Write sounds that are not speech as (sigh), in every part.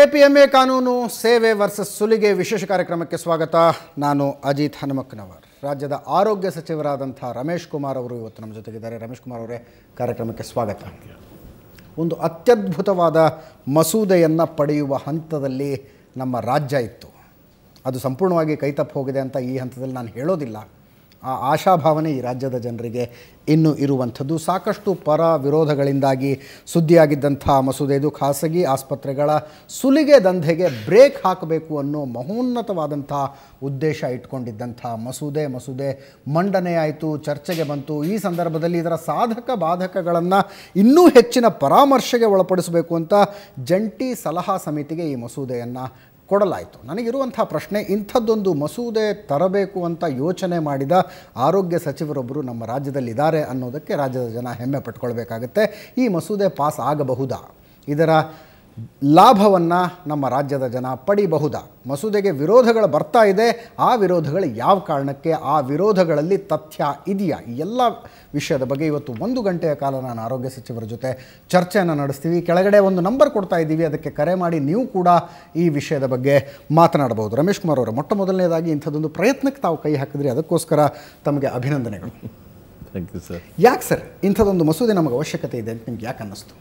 A ಕಾನೂನು ಸೇವೆ versus ಸುಲಿಗೆ ವಿಶೇಷ ಕಾರ್ಯಕ್ರಮಕ್ಕೆ ಸ್ವಾಗತ ನಾನು ಅಜಿತ್ ಹನುಮಕ್ಕನವರ್ ರಾಜ್ಯದ ಆರೋಗ್ಯ ಸಚಿವರಾದಂಥ ರಮೇಶ್ ಕುಮಾರ್ ಅವರು ಇವತ್ತು ನಮ್ಮ ಜೊತೆಗಿದ್ದಾರೆ ರಮೇಶ್ ಕುಮಾರ್ ಅವರೇ ಕಾರ್ಯಕ್ರಮಕ್ಕೆ ಸ್ವಾಗತ ಒಂದು ಅತ್ಯದ್ಭುತವಾದ ಮಸೂದೆಯನ್ನು ಪಡೆಯುವ ಹಂತದಲ್ಲಿ ನಮ್ಮ ರಾಜ್ಯ ಇತ್ತು ಅದು ಸಂಪೂರ್ಣವಾಗಿ ಕೈತಪ್ಪ ಹೋಗಿದೆ ಅಂತ ಈ ಹಂತದಲ್ಲಿ ನಾನು ಹೇಳೋದಿಲ್ಲ ಆ ಆಶಾಭಾವನೆ ಈ ರಾಜ್ಯದ ಜನರಿಗೆ ಇನ್ನು ಇರುವಂಥದ್ದು ಸಾಕಷ್ಟು ಪರ ವಿರೋಧಗಳಿಂದಾಗಿ ಸುದ್ದಿಯಾಗಿದ್ದಂಥ ಮಸೂದೆ ಇದು ಖಾಸಗಿ ಆಸ್ಪತ್ರೆಗಳ ಸುಲಿಗೆ ದಂಧೆಗೆ ಬ್ರೇಕ್ ಹಾಕಬೇಕು ಅನ್ನೋ ಮಹೋನ್ನತವಾದಂಥ ಉದ್ದೇಶ ಇಟ್ಕೊಂಡಿದ್ದಂಥ ಮಸೂದೆ ಮಸೂದೆ ಮಂಡನೆಯಾಯಿತು ಚರ್ಚೆಗೆ ಬಂತು ಈ ಸಂದರ್ಭದಲ್ಲಿ ಇದರ ಸಾಧಕ ಬಾಧಕಗಳನ್ನು ಇನ್ನೂ ಹೆಚ್ಚಿನ ಪರಾಮರ್ಶೆಗೆ ಒಳಪಡಿಸಬೇಕು ಅಂತ ಜಂಟಿ ಸಲಹಾ ಸಮಿತಿಗೆ ಈ ಮಸೂದೆಯನ್ನು ಕೊಡಲಾಯಿತು ನನಗಿರುವಂಥ ಪ್ರಶ್ನೆ ಇಂಥದ್ದೊಂದು ಮಸೂದೆ ತರಬೇಕು ಅಂತ ಯೋಚನೆ ಮಾಡಿದ ಆರೋಗ್ಯ ಸಚಿವರೊಬ್ಬರು ನಮ್ಮ ರಾಜ್ಯದಲ್ಲಿದ್ದಾರೆ ಅನ್ನೋದಕ್ಕೆ ರಾಜ್ಯದ ಜನ ಹೆಮ್ಮೆ ಪಟ್ಕೊಳ್ಬೇಕಾಗುತ್ತೆ ಈ ಮಸೂದೆ ಪಾಸ್ ಆಗಬಹುದಾ ಇದರ ಲಾಭವನ್ನು ನಮ್ಮ ರಾಜ್ಯದ ಜನ ಪಡಿಬಹುದಾ ಮಸೂದೆಗೆ ವಿರೋಧಗಳು ಬರ್ತಾ ಇದೆ ಆ ವಿರೋಧಗಳು ಯಾವ ಕಾರಣಕ್ಕೆ ಆ ವಿರೋಧಗಳಲ್ಲಿ ತಥ್ಯ ಇದೆಯಾ ಈ ಎಲ್ಲ ವಿಷಯದ ಬಗ್ಗೆ ಇವತ್ತು ಒಂದು ಗಂಟೆಯ ಕಾಲ ನಾನು ಆರೋಗ್ಯ ಸಚಿವರ ಜೊತೆ ಚರ್ಚೆಯನ್ನು ನಡೆಸ್ತೀವಿ ಕೆಳಗಡೆ ಒಂದು ನಂಬರ್ ಕೊಡ್ತಾ ಇದ್ದೀವಿ ಅದಕ್ಕೆ ಕರೆ ಮಾಡಿ ನೀವು ಕೂಡ ಈ ವಿಷಯದ ಬಗ್ಗೆ ಮಾತನಾಡಬಹುದು ರಮೇಶ್ ಕುಮಾರ್ ಅವರು ಮೊಟ್ಟ ಮೊದಲನೇದಾಗಿ ಇಂಥದ್ದೊಂದು ಪ್ರಯತ್ನಕ್ಕೆ ತಾವು ಕೈ ಹಾಕಿದ್ರಿ ಅದಕ್ಕೋಸ್ಕರ ತಮಗೆ ಅಭಿನಂದನೆಗಳು ಥ್ಯಾಂಕ್ ಯು ಸರ್ ಯಾಕೆ ಸರ್ ಇಂಥದ್ದೊಂದು ಮಸೂದೆ ನಮಗೆ ಅವಶ್ಯಕತೆ ಇದೆ ಅಂತ ನಿಮ್ಗೆ ಯಾಕೆ ಅನ್ನಿಸ್ತು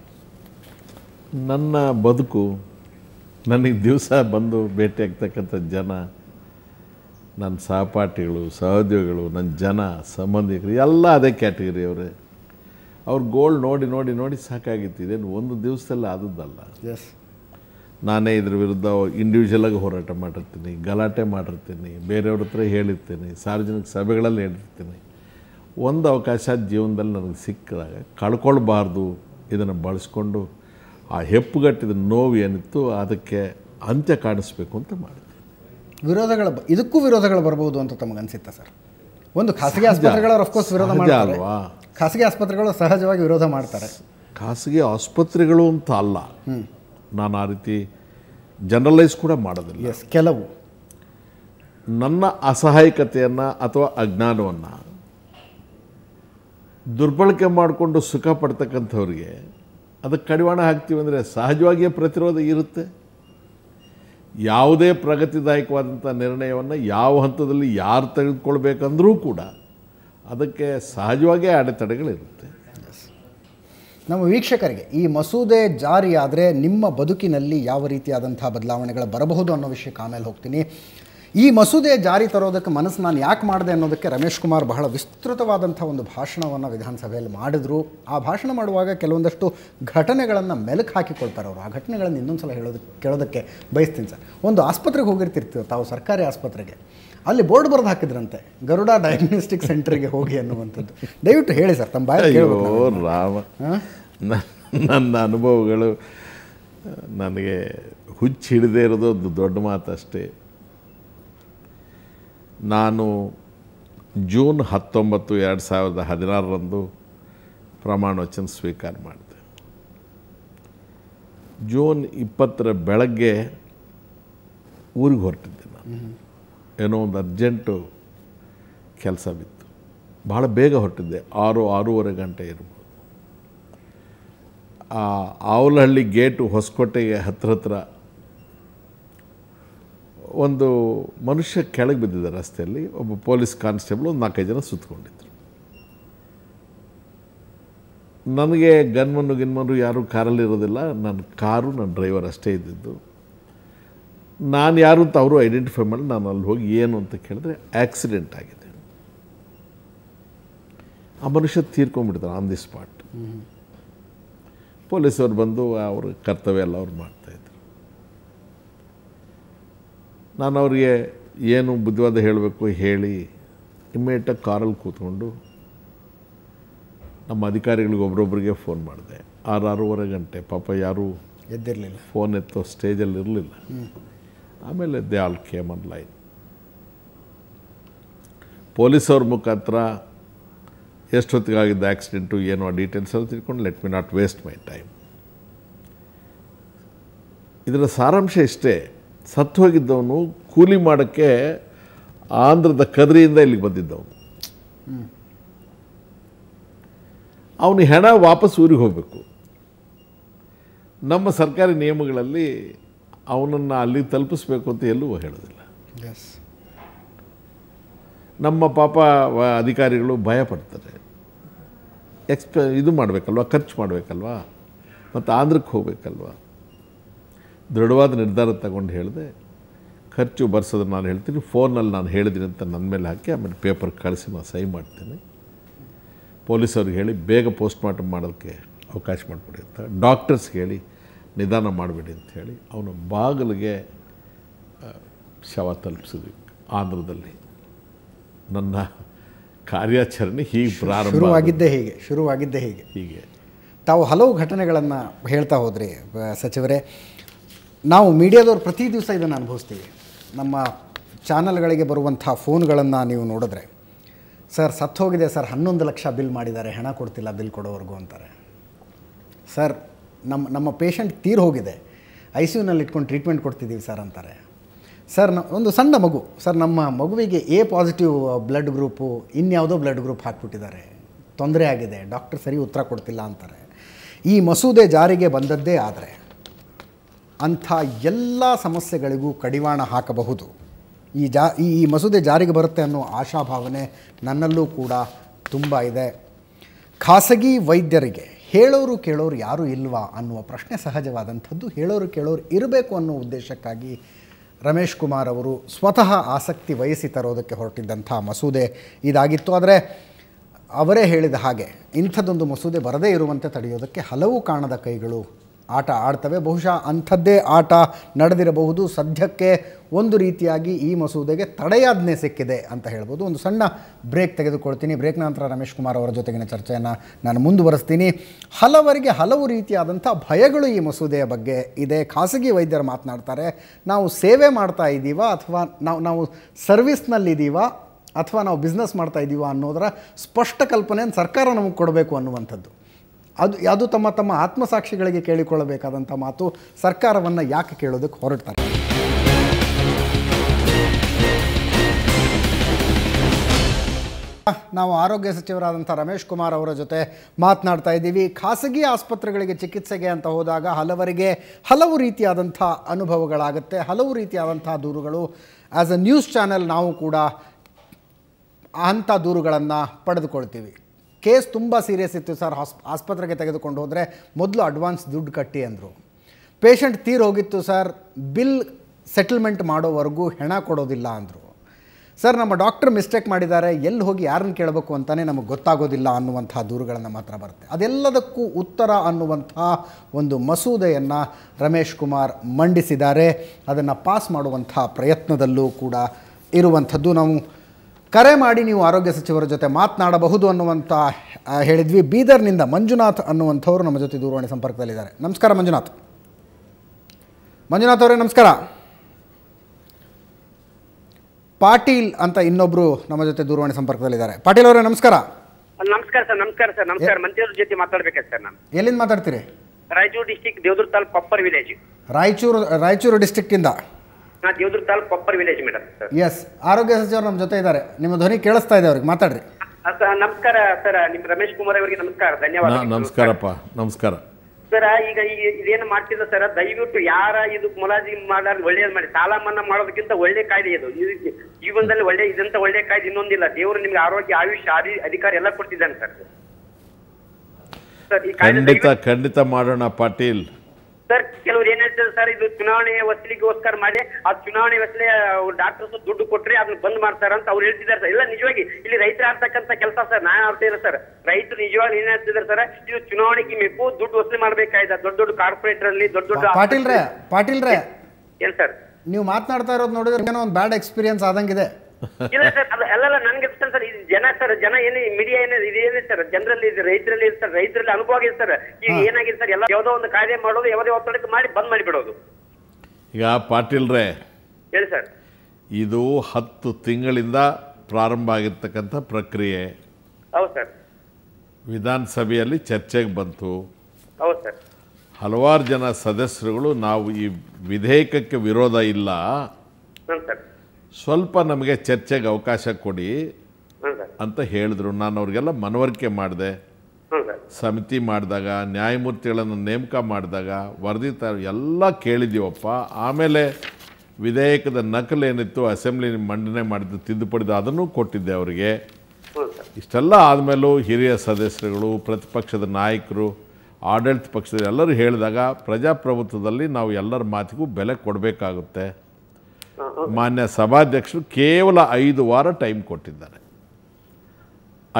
ನನ್ನ ಬದುಕು ನನಗೆ ದಿವಸ ಬಂದು ಭೇಟಿ ಆಗ್ತಕ್ಕಂಥ ಜನ ನನ್ನ ಸಹಪಾಠಿಗಳು ಸಹೋದ್ಯೋಗಿಗಳು ನನ್ನ ಜನ ಸಂಬಂಧಿಕರು ಎಲ್ಲ ಅದೇ ಕ್ಯಾಟಗರಿ ಅವರೇ ಅವ್ರು ಗೋಲ್ಡ್ ನೋಡಿ ನೋಡಿ ನೋಡಿ ಸಾಕಾಗಿತ್ತು ಇದೇನು ಒಂದು ದಿವಸದಲ್ಲಿ ಆದದ್ದಲ್ಲ ಎಸ್ ನಾನೇ ಇದ್ರ ವಿರುದ್ಧ ಇಂಡಿವಿಜುವಲಾಗಿ ಹೋರಾಟ ಮಾಡಿರ್ತೀನಿ ಗಲಾಟೆ ಮಾಡಿರ್ತೀನಿ ಬೇರೆಯವ್ರ ಹತ್ರ ಹೇಳಿರ್ತೀನಿ ಸಾರ್ವಜನಿಕ ಸಭೆಗಳಲ್ಲಿ ಹೇಳಿರ್ತೀನಿ ಒಂದು ಅವಕಾಶ ಜೀವನದಲ್ಲಿ ನನಗೆ ಸಿಕ್ಕಿದಾಗ ಕಳ್ಕೊಳ್ಬಾರ್ದು ಇದನ್ನು ಬಳಸ್ಕೊಂಡು ಆ ಹೆಪ್ಪುಗಟ್ಟಿದ ನೋವು ಏನಿತ್ತು ಅದಕ್ಕೆ ಅಂತ್ಯ ಕಾಣಿಸ್ಬೇಕು ಅಂತ ಮಾಡಿದೆ ವಿರೋಧಗಳು ಇದಕ್ಕೂ ವಿರೋಧಗಳು ಬರಬಹುದು ಅಂತ ತಮಗನ್ಸುತ್ತಾ ಸರ್ ಒಂದು ಖಾಸಗಿ ಆಸ್ಪತ್ರೆಗಳು ಅಫ್ಕೋರ್ಸ್ ವಿರೋಧ ಮಾಡ್ತಾರೆ ಖಾಸಗಿ ಆಸ್ಪತ್ರೆಗಳು ಸಹಜವಾಗಿ ವಿರೋಧ ಮಾಡ್ತಾರೆ ಖಾಸಗಿ ಆಸ್ಪತ್ರೆಗಳು ಅಂತ ಅಲ್ಲ ನಾನು ಆ ರೀತಿ ಜನರಲೈಸ್ ಕೂಡ ಮಾಡೋದಿಲ್ಲ ಎಸ್ ಕೆಲವು ನನ್ನ ಅಸಹಾಯಕತೆಯನ್ನು ಅಥವಾ ಅಜ್ಞಾನವನ್ನು ದುರ್ಬಳಕೆ ಮಾಡಿಕೊಂಡು ಸುಖ ಪಡ್ತಕ್ಕಂಥವ್ರಿಗೆ ಅದಕ್ಕೆ ಕಡಿವಾಣ ಹಾಕ್ತೀವಿ ಅಂದರೆ ಸಹಜವಾಗಿಯೇ ಪ್ರತಿರೋಧ ಇರುತ್ತೆ ಯಾವುದೇ ಪ್ರಗತಿದಾಯಕವಾದಂಥ ನಿರ್ಣಯವನ್ನು ಯಾವ ಹಂತದಲ್ಲಿ ಯಾರು ತೆಗೆದುಕೊಳ್ಬೇಕಂದ್ರೂ ಕೂಡ ಅದಕ್ಕೆ ಸಹಜವಾಗಿಯೇ ಅಡೆತಡೆಗಳಿರುತ್ತೆ ನಮ್ಮ ವೀಕ್ಷಕರಿಗೆ ಈ ಮಸೂದೆ ಜಾರಿಯಾದರೆ ನಿಮ್ಮ ಬದುಕಿನಲ್ಲಿ ಯಾವ ರೀತಿಯಾದಂಥ ಬದಲಾವಣೆಗಳು ಬರಬಹುದು ಅನ್ನೋ ವಿಷಯಕ್ಕೆ ಆಮೇಲೆ ಹೋಗ್ತೀನಿ ಈ ಮಸೂದೆ ಜಾರಿ ತರೋದಕ್ಕೆ ಮನಸ್ಸು ನಾನು ಯಾಕೆ ಮಾಡಿದೆ ಅನ್ನೋದಕ್ಕೆ ರಮೇಶ್ ಕುಮಾರ್ ಬಹಳ ವಿಸ್ತೃತವಾದಂಥ ಒಂದು ಭಾಷಣವನ್ನು ವಿಧಾನಸಭೆಯಲ್ಲಿ ಮಾಡಿದರು ಆ ಭಾಷಣ ಮಾಡುವಾಗ ಕೆಲವೊಂದಷ್ಟು ಘಟನೆಗಳನ್ನು ಮೆಲುಕು ಹಾಕಿಕೊಳ್ತಾರೆ ಅವರು ಆ ಘಟನೆಗಳನ್ನು ಇನ್ನೊಂದು ಸಲ ಹೇಳೋದಕ್ಕೆ ಕೇಳೋದಕ್ಕೆ ಬಯಸ್ತೀನಿ ಸರ್ ಒಂದು ಆಸ್ಪತ್ರೆಗೆ ಹೋಗಿರ್ತಿರ್ತೀವಿ ತಾವು ಸರ್ಕಾರಿ ಆಸ್ಪತ್ರೆಗೆ ಅಲ್ಲಿ ಬೋರ್ಡ್ ಬರೆದು ಹಾಕಿದ್ರಂತೆ ಗರುಡ ಡಯಾಗ್ನೋಸ್ಟಿಕ್ ಸೆಂಟರ್ಗೆ ಹೋಗಿ ಅನ್ನುವಂಥದ್ದು ದಯವಿಟ್ಟು ಹೇಳಿ ಸರ್ ತಮ್ಮ ಬಾಯಿ ರಾಮ ನನ್ನ ಅನುಭವಗಳು ನನಗೆ ಹುಚ್ಚು ಹಿಡದೇ ಇರೋದು ಒಂದು ದೊಡ್ಡ ಮಾತಷ್ಟೇ ನಾನು ಜೂನ್ ಹತ್ತೊಂಬತ್ತು ಎರಡು ಸಾವಿರದ ಹದಿನಾರರಂದು ಪ್ರಮಾಣವಚನ ಸ್ವೀಕಾರ ಮಾಡಿದೆ ಜೂನ್ ಇಪ್ಪತ್ತರ ಬೆಳಗ್ಗೆ ಊರಿಗೆ ಹೊರಟಿದ್ದೆ ನಾನು ಏನೋ ಒಂದು ಅರ್ಜೆಂಟು ಕೆಲಸ ಬಿತ್ತು ಭಾಳ ಬೇಗ ಹೊರಟಿದ್ದೆ ಆರು ಆರೂವರೆ ಗಂಟೆ ಇರ್ಬೋದು ಆ ಆವಲಹಳ್ಳಿ ಗೇಟು ಹೊಸಕೋಟೆಗೆ ಹತ್ರ ಹತ್ರ ಒಂದು ಮನುಷ್ಯ ಕೆಳಗೆ ಬಿದ್ದಿದ್ದ ರಸ್ತೆಯಲ್ಲಿ ಒಬ್ಬ ಪೊಲೀಸ್ ಕಾನ್ಸ್ಟೇಬಲ್ ಒಂದು ನಾಲ್ಕೈದು ಜನ ಸುತ್ತಕೊಂಡಿದ್ರು ನನಗೆ ಗನ್ಮನ್ನು ಗಿನ್ಮನ್ನು ಯಾರೂ ಕಾರಲ್ಲಿರೋದಿಲ್ಲ ನನ್ನ ಕಾರು ನನ್ನ ಡ್ರೈವರ್ ಅಷ್ಟೇ ಇದ್ದಿದ್ದು ನಾನು ಯಾರು ಅಂತ ಅವರು ಐಡೆಂಟಿಫೈ ಮಾಡಿ ನಾನು ಅಲ್ಲಿ ಹೋಗಿ ಏನು ಅಂತ ಕೇಳಿದ್ರೆ ಆ್ಯಕ್ಸಿಡೆಂಟ್ ಆಗಿದೆ ಆ ಮನುಷ್ಯ ತೀರ್ಕೊಂಡ್ಬಿಡ್ತಾರೆ ಆನ್ ದಿ ಸ್ಪಾಟ್ ಪೊಲೀಸವ್ರು ಬಂದು ಅವ್ರ ಕರ್ತವ್ಯ ಎಲ್ಲ ಅವ್ರು ಮಾಡ್ತಾಯಿದ್ರು ನಾನು ಅವರಿಗೆ ಏನು ಬುದ್ಧಿವಾದ ಹೇಳಬೇಕು ಹೇಳಿ ಇಮ್ಮಿಡಿಯೇಟಾಗಿ ಕಾರಲ್ಲಿ ಕೂತ್ಕೊಂಡು ನಮ್ಮ ಅಧಿಕಾರಿಗಳಿಗೆ ಒಬ್ರೊಬ್ರಿಗೆ ಫೋನ್ ಮಾಡಿದೆ ಆರು ಆರೂವರೆ ಗಂಟೆ ಪಾಪ ಯಾರೂ ಎದ್ದಿರಲಿಲ್ಲ ಫೋನ್ ಎತ್ತೋ ಸ್ಟೇಜಲ್ಲಿ ಇರಲಿಲ್ಲ ಆಮೇಲೆ they all came online ಪೊಲೀಸವ್ರ ಮುಖಾಂತರ ಎಷ್ಟೊತ್ತಿಗಾಗಿದ್ದ ಆ್ಯಕ್ಸಿಡೆಂಟು ಆ ಡೀಟೇಲ್ಸ್ ಎಲ್ಲ ತಿಳ್ಕೊಂಡು let me not waste my time ಇದರ ಸಾರಾಂಶ ಇಷ್ಟೇ ಸತ್ತು ಹೋಗಿದ್ದವನು ಕೂಲಿ ಮಾಡೋಕ್ಕೆ ಆಂಧ್ರದ ಕದ್ರಿಯಿಂದ ಇಲ್ಲಿಗೆ ಬಂದಿದ್ದವನು ಅವನು ಹೆಣ ವಾಪಸ್ ಊರಿಗೆ ಹೋಗಬೇಕು ನಮ್ಮ ಸರ್ಕಾರಿ ನಿಯಮಗಳಲ್ಲಿ ಅವನನ್ನು ಅಲ್ಲಿ ತಲುಪಿಸ್ಬೇಕು ಅಂತ ಎಲ್ಲೂ ಹೇಳೋದಿಲ್ಲ ನಮ್ಮ ಪಾಪ ಅಧಿಕಾರಿಗಳು ಪಡ್ತಾರೆ ಎಕ್ಸ್ಪ ಇದು ಮಾಡಬೇಕಲ್ವಾ ಖರ್ಚು ಮಾಡಬೇಕಲ್ವಾ ಮತ್ತು ಆಂಧ್ರಕ್ಕೆ ಹೋಗಬೇಕಲ್ವಾ ದೃಢವಾದ ನಿರ್ಧಾರ ತಗೊಂಡು ಹೇಳಿದೆ ಖರ್ಚು ಬರ್ಸೋದನ್ನು ನಾನು ಹೇಳ್ತೀನಿ ಫೋನಲ್ಲಿ ನಾನು ಹೇಳಿದ್ದೀನಿ ಅಂತ ನನ್ನ ಮೇಲೆ ಹಾಕಿ ಆಮೇಲೆ ಪೇಪರ್ ಕಳಿಸಿ ನಾನು ಸಹಿ ಮಾಡ್ತೀನಿ ಪೊಲೀಸವ್ರಿಗೆ ಹೇಳಿ ಬೇಗ ಪೋಸ್ಟ್ ಮಾರ್ಟಮ್ ಮಾಡೋದಕ್ಕೆ ಅವಕಾಶ ಮಾಡಿಕೊಡಿ ಅಂತ ಡಾಕ್ಟರ್ಸ್ಗೆ ಹೇಳಿ ನಿಧಾನ ಮಾಡಬೇಡಿ ಅಂತ ಹೇಳಿ ಅವನು ಬಾಗಿಲಿಗೆ ಶವ ತಲುಪಿಸಿದ್ವಿ ಆಂಧ್ರದಲ್ಲಿ ನನ್ನ ಕಾರ್ಯಾಚರಣೆ ಹೀಗೆ ಪ್ರಾರಂಭ ಹೇಗೆ ಹೀಗೆ ಶುರುವಾಗಿದ್ದೇ ಹೀಗೆ ಹೀಗೆ ತಾವು ಹಲವು ಘಟನೆಗಳನ್ನು ಹೇಳ್ತಾ ಹೋದ್ರಿ ಸಚಿವರೇ ನಾವು ಮೀಡಿಯಾದವ್ರು ಪ್ರತಿ ದಿವಸ ಇದನ್ನು ಅನುಭವಿಸ್ತೀವಿ ನಮ್ಮ ಚಾನಲ್ಗಳಿಗೆ ಬರುವಂಥ ಫೋನ್ಗಳನ್ನು ನೀವು ನೋಡಿದ್ರೆ ಸರ್ ಸತ್ತು ಹೋಗಿದೆ ಸರ್ ಹನ್ನೊಂದು ಲಕ್ಷ ಬಿಲ್ ಮಾಡಿದ್ದಾರೆ ಹಣ ಕೊಡ್ತಿಲ್ಲ ಬಿಲ್ ಕೊಡೋವರೆಗೂ ಅಂತಾರೆ ಸರ್ ನಮ್ಮ ನಮ್ಮ ಪೇಷಂಟ್ ತೀರು ಹೋಗಿದೆ ಐ ಸಿ ಯುನಲ್ಲಿ ಇಟ್ಕೊಂಡು ಟ್ರೀಟ್ಮೆಂಟ್ ಕೊಡ್ತಿದ್ದೀವಿ ಸರ್ ಅಂತಾರೆ ಸರ್ ನ ಒಂದು ಸಣ್ಣ ಮಗು ಸರ್ ನಮ್ಮ ಮಗುವಿಗೆ ಎ ಪಾಸಿಟಿವ್ ಬ್ಲಡ್ ಗ್ರೂಪು ಇನ್ಯಾವುದೋ ಬ್ಲಡ್ ಗ್ರೂಪ್ ಹಾಕ್ಬಿಟ್ಟಿದ್ದಾರೆ ತೊಂದರೆ ಆಗಿದೆ ಡಾಕ್ಟರ್ ಸರಿ ಉತ್ತರ ಕೊಡ್ತಿಲ್ಲ ಅಂತಾರೆ ಈ ಮಸೂದೆ ಜಾರಿಗೆ ಬಂದದ್ದೇ ಆದರೆ ಅಂಥ ಎಲ್ಲ ಸಮಸ್ಯೆಗಳಿಗೂ ಕಡಿವಾಣ ಹಾಕಬಹುದು ಈ ಜಾ ಈ ಮಸೂದೆ ಜಾರಿಗೆ ಬರುತ್ತೆ ಅನ್ನೋ ಆಶಾಭಾವನೆ ನನ್ನಲ್ಲೂ ಕೂಡ ತುಂಬ ಇದೆ ಖಾಸಗಿ ವೈದ್ಯರಿಗೆ ಹೇಳೋರು ಕೇಳೋರು ಯಾರು ಇಲ್ವಾ ಅನ್ನುವ ಪ್ರಶ್ನೆ ಸಹಜವಾದಂಥದ್ದು ಹೇಳೋರು ಕೇಳೋರು ಇರಬೇಕು ಅನ್ನೋ ಉದ್ದೇಶಕ್ಕಾಗಿ ರಮೇಶ್ ಕುಮಾರ್ ಅವರು ಸ್ವತಃ ಆಸಕ್ತಿ ವಹಿಸಿ ತರೋದಕ್ಕೆ ಹೊರಟಿದ್ದಂಥ ಮಸೂದೆ ಇದಾಗಿತ್ತು ಆದರೆ ಅವರೇ ಹೇಳಿದ ಹಾಗೆ ಇಂಥದ್ದೊಂದು ಮಸೂದೆ ಬರದೇ ಇರುವಂತೆ ತಡೆಯೋದಕ್ಕೆ ಹಲವು ಕಾಣದ ಕೈಗಳು ಆಟ ಆಡ್ತವೆ ಬಹುಶಃ ಅಂಥದ್ದೇ ಆಟ ನಡೆದಿರಬಹುದು ಸದ್ಯಕ್ಕೆ ಒಂದು ರೀತಿಯಾಗಿ ಈ ಮಸೂದೆಗೆ ತಡೆಯಾಜ್ಞೆ ಸಿಕ್ಕಿದೆ ಅಂತ ಹೇಳ್ಬೋದು ಒಂದು ಸಣ್ಣ ಬ್ರೇಕ್ ತೆಗೆದುಕೊಳ್ತೀನಿ ಬ್ರೇಕ್ ನಂತರ ರಮೇಶ್ ಕುಮಾರ್ ಅವರ ಜೊತೆಗಿನ ಚರ್ಚೆಯನ್ನು ನಾನು ಮುಂದುವರಿಸ್ತೀನಿ ಹಲವರಿಗೆ ಹಲವು ರೀತಿಯಾದಂಥ ಭಯಗಳು ಈ ಮಸೂದೆಯ ಬಗ್ಗೆ ಇದೆ ಖಾಸಗಿ ವೈದ್ಯರು ಮಾತನಾಡ್ತಾರೆ ನಾವು ಸೇವೆ ಮಾಡ್ತಾ ಇದ್ದೀವ ಅಥವಾ ನಾವು ನಾವು ಸರ್ವಿಸ್ನಲ್ಲಿದ್ದೀವ ಅಥವಾ ನಾವು ಬಿಸ್ನೆಸ್ ಮಾಡ್ತಾ ಇದ್ದೀವ ಅನ್ನೋದರ ಸ್ಪಷ್ಟ ಕಲ್ಪನೆಯನ್ನು ಸರ್ಕಾರ ನಮಗೆ ಕೊಡಬೇಕು ಅನ್ನುವಂಥದ್ದು ಅದು ಅದು ತಮ್ಮ ತಮ್ಮ ಆತ್ಮಸಾಕ್ಷಿಗಳಿಗೆ ಕೇಳಿಕೊಳ್ಳಬೇಕಾದಂಥ ಮಾತು ಸರ್ಕಾರವನ್ನು ಯಾಕೆ ಕೇಳೋದಕ್ಕೆ ಹೊರಡ್ತಾರೆ ನಾವು ಆರೋಗ್ಯ ಸಚಿವರಾದಂಥ ರಮೇಶ್ ಕುಮಾರ್ ಅವರ ಜೊತೆ ಮಾತನಾಡ್ತಾ ಇದ್ದೀವಿ ಖಾಸಗಿ ಆಸ್ಪತ್ರೆಗಳಿಗೆ ಚಿಕಿತ್ಸೆಗೆ ಅಂತ ಹೋದಾಗ ಹಲವರಿಗೆ ಹಲವು ರೀತಿಯಾದಂಥ ಅನುಭವಗಳಾಗುತ್ತೆ ಹಲವು ರೀತಿಯಾದಂಥ ದೂರುಗಳು ಆ್ಯಸ್ ಅ ನ್ಯೂಸ್ ಚಾನೆಲ್ ನಾವು ಕೂಡ ಅಂಥ ದೂರುಗಳನ್ನು ಪಡೆದುಕೊಳ್ತೀವಿ ಕೇಸ್ ತುಂಬ ಸೀರಿಯಸ್ ಇತ್ತು ಸರ್ ಹಾಸ್ ಆಸ್ಪತ್ರೆಗೆ ತೆಗೆದುಕೊಂಡು ಹೋದರೆ ಮೊದಲು ಅಡ್ವಾನ್ಸ್ ದುಡ್ಡು ಕಟ್ಟಿ ಅಂದರು ಪೇಷಂಟ್ ತೀರ್ ಹೋಗಿತ್ತು ಸರ್ ಬಿಲ್ ಸೆಟಲ್ಮೆಂಟ್ ಮಾಡೋವರೆಗೂ ಹೆಣ ಕೊಡೋದಿಲ್ಲ ಅಂದರು ಸರ್ ನಮ್ಮ ಡಾಕ್ಟರ್ ಮಿಸ್ಟೇಕ್ ಮಾಡಿದ್ದಾರೆ ಎಲ್ಲಿ ಹೋಗಿ ಯಾರನ್ನು ಕೇಳಬೇಕು ಅಂತಲೇ ನಮಗೆ ಗೊತ್ತಾಗೋದಿಲ್ಲ ಅನ್ನುವಂಥ ದೂರುಗಳನ್ನು ಮಾತ್ರ ಬರುತ್ತೆ ಅದೆಲ್ಲದಕ್ಕೂ ಉತ್ತರ ಅನ್ನುವಂಥ ಒಂದು ಮಸೂದೆಯನ್ನು ರಮೇಶ್ ಕುಮಾರ್ ಮಂಡಿಸಿದ್ದಾರೆ ಅದನ್ನು ಪಾಸ್ ಮಾಡುವಂಥ ಪ್ರಯತ್ನದಲ್ಲೂ ಕೂಡ ಇರುವಂಥದ್ದು ನಾವು ಕರೆ ಮಾಡಿ ನೀವು ಆರೋಗ್ಯ ಸಚಿವರ ಜೊತೆ ಮಾತನಾಡಬಹುದು ಅನ್ನುವಂಥ ಹೇಳಿದ್ವಿ ಬೀದರ್ನಿಂದ ಮಂಜುನಾಥ್ ಅನ್ನುವಂಥವ್ರು ನಮ್ಮ ಜೊತೆ ದೂರವಾಣಿ ಸಂಪರ್ಕದಲ್ಲಿದ್ದಾರೆ ನಮಸ್ಕಾರ ಮಂಜುನಾಥ್ ಮಂಜುನಾಥ್ ಅವರೇ ನಮಸ್ಕಾರ ಪಾಟೀಲ್ ಅಂತ ಇನ್ನೊಬ್ರು ನಮ್ಮ ಜೊತೆ ದೂರವಾಣಿ ಸಂಪರ್ಕದಲ್ಲಿದ್ದಾರೆ ಪಾಟೀಲ್ ಅವರೇ ನಮಸ್ಕಾರ ನಮಸ್ಕಾರ ಸರ್ ನಮಸ್ಕಾರ ಸರ್ ನಮಸ್ಕಾರ ಮಂಜೂರ್ ಜೊತೆ ಮಾತಾಡ್ಬೇಕಾ ಸರ್ ನಾನು ಎಲ್ಲಿಂದ ಮಾತಾಡ್ತೀರಿ ರಾಯಚೂರು ಡಿಸ್ಟಿಕ್ ದೇವದೂರ್ ತಾಲ್ ಪಪ್ಪರ್ ವಿಲೇಜ್ ರಾಯಚೂರು ರಾಯಚೂರು ಡಿಸ್ಟಿಕ್ ಇಂದ ನಾ Devadurga taluk Koppar village madam yes ಆರೋಗ್ಯ ಸಚಿವರು ನಮ್ಮ ಜೊತೆ ಇದ್ದಾರೆ ನಿಮ್ಮ ಧ್ವನಿ ಕೇಳಿಸ್ತಾ ಇದೆ ಅವ್ರಿಗೆ ಮಾತಾಡ್ರಿ ನಮಸ್ಕಾರ ಸರ್ ನಿಮ್ ರಮೇಶ್ ಕುಮಾರ್ ಅವರಿಗೆ ನಮಸ್ಕಾರ ಧನ್ಯವಾದ ನಮಸ್ಕಾರಪ್ಪ ನಮಸ್ಕಾರ ಸರ್ ಈಗ ಇದೇನು ಮಾಡ್ತಿದ್ದ ಸರ್ ದಯವಿಟ್ಟು ಯಾರ ಇದು ಮುಲಾಜಿ ಮಾಡಾರ ಒಳ್ಳೇದು ಮಾಡಿ ಸಾಲ ಮನ್ನಾ ಮಾಡೋದಕ್ಕಿಂತ ಒಳ್ಳೆ ಕಾಯ್ದೆ ಇದು ಜೀವನದಲ್ಲಿ ಒಳ್ಳೆ ಇದಂತ ಒಳ್ಳೆ ಕಾಯ್ದೆ ಇನ್ನೊಂದಿಲ್ಲ ದೇವರು ನಿಮ್ಗೆ ಆರೋಗ್ಯ ಆಯುಷ್ಯ ಅಧಿಕಾರ ಎಲ್ಲ ಕೊಡ್ತಿದ್ದಾನೆ ಸರ್ ಖಂಡಿತ ಖಂಡಿತ ಮಾಡೋಣ ಪಾಟೀಲ್ ಸರ್ ಕೆಲವ್ರು ಏನ್ ಹೇಳ್ತಾರೆ ಸರ್ ಇದು ಚುನಾವಣೆ ವಸೂಲಿಗೋಸ್ಕರ ಮಾಡಿ ಆ ಚುನಾವಣೆ ವಸೂಲಿ ಡಾಕ್ಟರ್ಸ್ ದುಡ್ಡು ಕೊಟ್ರೆ ಅದನ್ನ ಬಂದ್ ಮಾಡ್ತಾರ ಅಂತ ಅವ್ರು ಹೇಳ್ತಿದ್ದಾರೆ ಸರ್ ಎಲ್ಲ ನಿಜವಾಗಿ ಇಲ್ಲಿ ರೈತರ ಆಗ್ತಕ್ಕಂತ ಕೆಲಸ ಸರ್ ನಾನು ಆಡ್ತಿದ್ರೆ ಸರ್ ರೈತರು ನಿಜವಾಗಿ ಏನ್ ಹೇಳ್ತಿದ್ದಾರೆ ಸರ್ ಇದು ಚುನಾವಣೆಗೆ ಮೆಪ್ಪು ದುಡ್ಡು ವಸೂಲಿ ಮಾಡ್ಬೇಕಾಯ್ತ ದೊಡ್ಡ ದೊಡ್ಡ ಕಾರ್ಪೊರೇಟರ್ ಅಲ್ಲಿ ದೊಡ್ಡ ದೊಡ್ಡ ಪಾಟೀಲ್ರೆ ಪಾಟೀಲ್ರೆ ಏನ್ ಸರ್ ನೀವು ಮಾತನಾಡ್ತಾ ಇರೋದು ನೋಡಿದ್ರೆ ಏನೋ ಒಂದು ಬ್ಯಾಡ್ ಎಕ್ಸ್ಪೀರಿಯನ್ಸ್ ಆದಂಗಿದೆ ಇಲ್ಲ ಸರ್ ಅದು ಅಲ್ಲಲ್ಲ ನನ್ಗೆ ಇರ್ತಾನೆ ಸರ್ ಇದು ಜನ ಸರ್ ಜನ ಏನು ಮೀಡಿಯಾ ಏನು ಏನೇ ಸರ್ ಜನರಲ್ಲಿ ಇದು ರೈತರಲ್ಲಿ ಇರ್ತಾರೆ ರೈತರಲ್ಲಿ ಅನುಭವ ಆಗಿದೆ ಸರ್ ಈಗ ಏನಾಗಿದೆ ಸರ್ ಎಲ್ಲ ಯಾವುದೋ ಒಂದು ಕಾಯ್ದೆ ಮಾಡೋದು ಯಾವುದೇ ಒತ್ತಡಕ್ಕೆ ಮಾಡಿ ಬಂದ್ ಮಾಡಿಬಿಡೋದು ಈಗ ಪಾಟೀಲ್ ರೇ ಹೇಳಿ ಸರ್ ಇದು ಹತ್ತು ತಿಂಗಳಿಂದ ಪ್ರಾರಂಭ ಆಗಿರ್ತಕ್ಕಂಥ ಪ್ರಕ್ರಿಯೆ ಹೌದು ಸರ್ ವಿಧಾನಸಭೆಯಲ್ಲಿ ಚರ್ಚೆಗೆ ಬಂತು ಹೌದು ಸರ್ ಹಲವಾರು ಜನ ಸದಸ್ಯರುಗಳು ನಾವು ಈ ವಿಧೇಯಕಕ್ಕೆ ವಿರೋಧ ಇಲ್ಲ ಸರ್ ಸ್ವಲ್ಪ ನಮಗೆ ಚರ್ಚೆಗೆ ಅವಕಾಶ ಕೊಡಿ ಅಂತ ಹೇಳಿದ್ರು ನಾನು ಅವ್ರಿಗೆಲ್ಲ ಮನವರಿಕೆ ಮಾಡಿದೆ ಸಮಿತಿ ಮಾಡಿದಾಗ ನ್ಯಾಯಮೂರ್ತಿಗಳನ್ನು ನೇಮಕ ಮಾಡಿದಾಗ ವರದಿ ತ ಎಲ್ಲ ಕೇಳಿದ್ದೀವಪ್ಪ ಆಮೇಲೆ ವಿಧೇಯಕದ ಏನಿತ್ತು ಅಸೆಂಬ್ಲಿ ಮಂಡನೆ ಮಾಡಿದ್ದು ತಿದ್ದುಪಡಿದು ಅದನ್ನು ಕೊಟ್ಟಿದ್ದೆ ಅವರಿಗೆ ಇಷ್ಟೆಲ್ಲ ಆದಮೇಲೂ ಹಿರಿಯ ಸದಸ್ಯರುಗಳು ಪ್ರತಿಪಕ್ಷದ ನಾಯಕರು ಆಡಳಿತ ಪಕ್ಷದ ಎಲ್ಲರೂ ಹೇಳಿದಾಗ ಪ್ರಜಾಪ್ರಭುತ್ವದಲ್ಲಿ ನಾವು ಎಲ್ಲರ ಮಾತಿಗೂ ಬೆಲೆ ಕೊಡಬೇಕಾಗುತ್ತೆ ಮಾನ್ಯ ಸಭಾಧ್ಯಕ್ಷರು ಕೇವಲ ಐದು ವಾರ ಟೈಮ್ ಕೊಟ್ಟಿದ್ದಾರೆ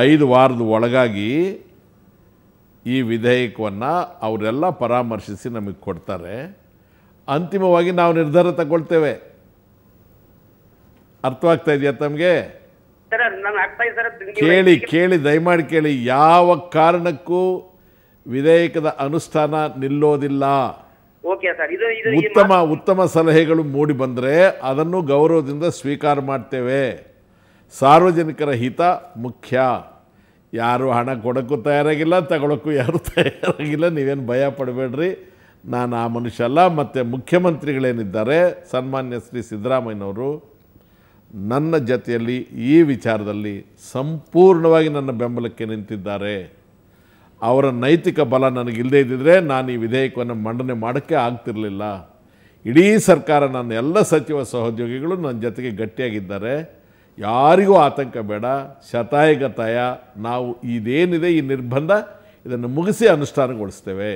ಐದು ವಾರದ ಒಳಗಾಗಿ ಈ ವಿಧೇಯಕವನ್ನು ಅವರೆಲ್ಲ ಪರಾಮರ್ಶಿಸಿ ನಮಗೆ ಕೊಡ್ತಾರೆ ಅಂತಿಮವಾಗಿ ನಾವು ನಿರ್ಧಾರ ತಗೊಳ್ತೇವೆ ಅರ್ಥವಾಗ್ತಾ ಇದೆಯಾ ತಮಗೆ ಕೇಳಿ ಕೇಳಿ ದಯಮಾಡಿ ಕೇಳಿ ಯಾವ ಕಾರಣಕ್ಕೂ ವಿಧೇಯಕದ ಅನುಷ್ಠಾನ ನಿಲ್ಲೋದಿಲ್ಲ ಉತ್ತಮ ಉತ್ತಮ ಸಲಹೆಗಳು ಮೂಡಿ ಬಂದರೆ ಅದನ್ನು ಗೌರವದಿಂದ ಸ್ವೀಕಾರ ಮಾಡ್ತೇವೆ ಸಾರ್ವಜನಿಕರ ಹಿತ ಮುಖ್ಯ ಯಾರು ಹಣ ಕೊಡೋಕ್ಕೂ ತಯಾರಾಗಿಲ್ಲ ತಗೊಳಕ್ಕೂ ಯಾರು ತಯಾರಾಗಿಲ್ಲ ನೀವೇನು ಭಯ ಪಡಬೇಡ್ರಿ ನಾನು ಆ ಮನುಷ್ಯ ಅಲ್ಲ ಮತ್ತು ಮುಖ್ಯಮಂತ್ರಿಗಳೇನಿದ್ದಾರೆ ಸನ್ಮಾನ್ಯ ಶ್ರೀ ಸಿದ್ದರಾಮಯ್ಯನವರು ನನ್ನ ಜತೆಯಲ್ಲಿ ಈ ವಿಚಾರದಲ್ಲಿ ಸಂಪೂರ್ಣವಾಗಿ ನನ್ನ ಬೆಂಬಲಕ್ಕೆ ನಿಂತಿದ್ದಾರೆ ಅವರ ನೈತಿಕ ಬಲ ನನಗಿಲ್ಲದೆ ಇದ್ದಿದ್ರೆ ನಾನು ಈ ವಿಧೇಯಕವನ್ನು ಮಂಡನೆ ಮಾಡೋಕ್ಕೆ ಆಗ್ತಿರಲಿಲ್ಲ ಇಡೀ ಸರ್ಕಾರ ನನ್ನ ಎಲ್ಲ ಸಚಿವ ಸಹೋದ್ಯೋಗಿಗಳು ನನ್ನ ಜೊತೆಗೆ ಗಟ್ಟಿಯಾಗಿದ್ದಾರೆ ಯಾರಿಗೂ ಆತಂಕ ಬೇಡ ಶತಾಯಗತಾಯ ನಾವು ಇದೇನಿದೆ ಈ ನಿರ್ಬಂಧ ಇದನ್ನು ಮುಗಿಸಿ ಅನುಷ್ಠಾನಗೊಳಿಸ್ತೇವೆ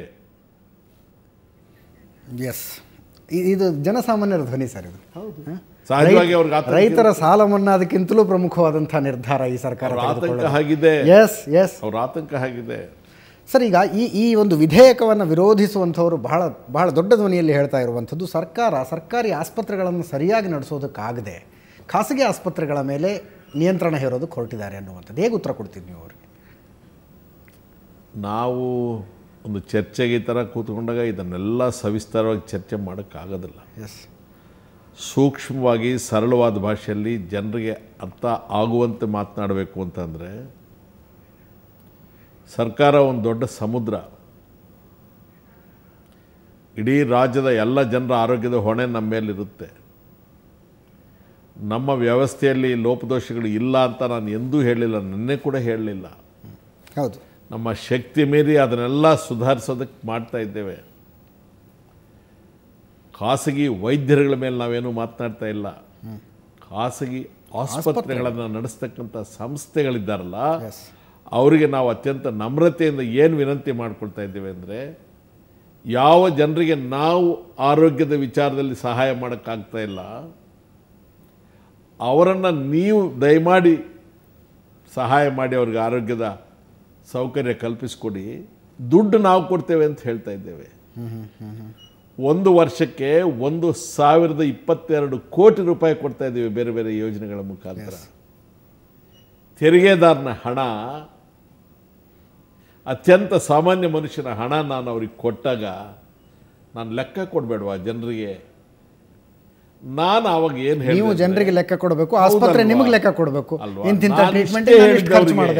ಎಸ್ ಇದು ಜನಸಾಮಾನ್ಯರ ಧ್ವನಿ ಸರ್ ಇದು ಹೌದು ರೈತರ ಸಾಲ ಮನ್ನಾ ಅದಕ್ಕಿಂತಲೂ ಪ್ರಮುಖವಾದಂತಹ ನಿರ್ಧಾರ ಈ ಸರ್ಕಾರ ಆತಂಕ ಆಗಿದೆ ಎಸ್ ಎಸ್ ಅವ್ರ ಆತಂಕ ಆಗಿದೆ ಸರ್ ಈಗ ಈ ಈ ಒಂದು ವಿಧೇಯಕವನ್ನು ವಿರೋಧಿಸುವಂಥವರು ಬಹಳ ಬಹಳ ದೊಡ್ಡ ಧ್ವನಿಯಲ್ಲಿ ಹೇಳ್ತಾ ಇರುವಂಥದ್ದು ಸರ್ಕಾರ ಸರ್ಕಾರಿ ಆಸ್ಪತ್ರೆಗಳನ್ನು ಸರಿಯಾಗಿ ನಡೆಸೋದಕ್ಕಾಗದೆ ಖಾಸಗಿ ಆಸ್ಪತ್ರೆಗಳ ಮೇಲೆ ನಿಯಂತ್ರಣ ಹೇರೋದು ಹೊರಟಿದ್ದಾರೆ ಅನ್ನುವಂಥದ್ದು ಹೇಗೆ ಉತ್ತರ ಕೊಡ್ತೀನಿ ನೀವು ಅವರಿಗೆ ನಾವು ಒಂದು ಚರ್ಚೆಗೆ ಈ ಥರ ಕೂತ್ಕೊಂಡಾಗ ಇದನ್ನೆಲ್ಲ ಸವಿಸ್ತಾರವಾಗಿ ಚರ್ಚೆ ಮಾಡೋಕ್ಕಾಗೋದಿಲ್ಲ ಎಸ್ ಸೂಕ್ಷ್ಮವಾಗಿ ಸರಳವಾದ ಭಾಷೆಯಲ್ಲಿ ಜನರಿಗೆ ಅರ್ಥ ಆಗುವಂತೆ ಮಾತನಾಡಬೇಕು ಅಂತಂದರೆ ಸರ್ಕಾರ ಒಂದು ದೊಡ್ಡ ಸಮುದ್ರ ಇಡೀ ರಾಜ್ಯದ ಎಲ್ಲ ಜನರ ಆರೋಗ್ಯದ ಹೊಣೆ ನಮ್ಮ ಮೇಲಿರುತ್ತೆ ನಮ್ಮ ವ್ಯವಸ್ಥೆಯಲ್ಲಿ ಲೋಪದೋಷಗಳು ಇಲ್ಲ ಅಂತ ನಾನು ಎಂದೂ ಹೇಳಿಲ್ಲ ನನ್ನೇ ಕೂಡ ಹೇಳಲಿಲ್ಲ ಹೌದು ನಮ್ಮ ಶಕ್ತಿ ಮೀರಿ ಅದನ್ನೆಲ್ಲ ಸುಧಾರಿಸೋದಕ್ಕೆ ಮಾಡ್ತಾ ಇದ್ದೇವೆ ಖಾಸಗಿ ವೈದ್ಯರುಗಳ ಮೇಲೆ ನಾವೇನು ಮಾತನಾಡ್ತಾ ಇಲ್ಲ ಖಾಸಗಿ ಆಸ್ಪತ್ರೆಗಳನ್ನು ನಡೆಸ್ತಕ್ಕಂಥ ಸಂಸ್ಥೆಗಳಿದ್ದಾರಲ್ಲ ಅವರಿಗೆ ನಾವು ಅತ್ಯಂತ ನಮ್ರತೆಯಿಂದ ಏನು ವಿನಂತಿ ಮಾಡ್ಕೊಳ್ತಾ ಇದ್ದೇವೆ ಅಂದರೆ ಯಾವ ಜನರಿಗೆ ನಾವು ಆರೋಗ್ಯದ ವಿಚಾರದಲ್ಲಿ ಸಹಾಯ ಮಾಡೋಕ್ಕಾಗ್ತಾ ಇಲ್ಲ ಅವರನ್ನು ನೀವು ದಯಮಾಡಿ ಸಹಾಯ ಮಾಡಿ ಅವ್ರಿಗೆ ಆರೋಗ್ಯದ ಸೌಕರ್ಯ ಕಲ್ಪಿಸ್ಕೊಡಿ ದುಡ್ಡು ನಾವು ಕೊಡ್ತೇವೆ ಅಂತ ಹೇಳ್ತಾ ಇದ್ದೇವೆ ಒಂದು ವರ್ಷಕ್ಕೆ ಒಂದು ಸಾವಿರದ ಇಪ್ಪತ್ತೆರಡು ಕೋಟಿ ರೂಪಾಯಿ ಕೊಡ್ತಾ ಇದ್ದೀವಿ ಬೇರೆ ಬೇರೆ ಯೋಜನೆಗಳ ಮುಖಾಂತರ ತೆರಿಗೆದಾರನ ಹಣ ಅತ್ಯಂತ ಸಾಮಾನ್ಯ ಮನುಷ್ಯನ ಹಣ ನಾನು ಅವ್ರಿಗೆ ಕೊಟ್ಟಾಗ ನಾನು ಲೆಕ್ಕ ಕೊಡಬೇಡುವ ಜನರಿಗೆ ನಾನು ಅವಾಗ ಏನು ಹೇಳಿ ನೀವು ಜನರಿಗೆ ಲೆಕ್ಕ ಕೊಡಬೇಕು ಆಸ್ಪತ್ರೆ ನಿಮಗೆ ಲೆಕ್ಕ ಕೊಡಬೇಕು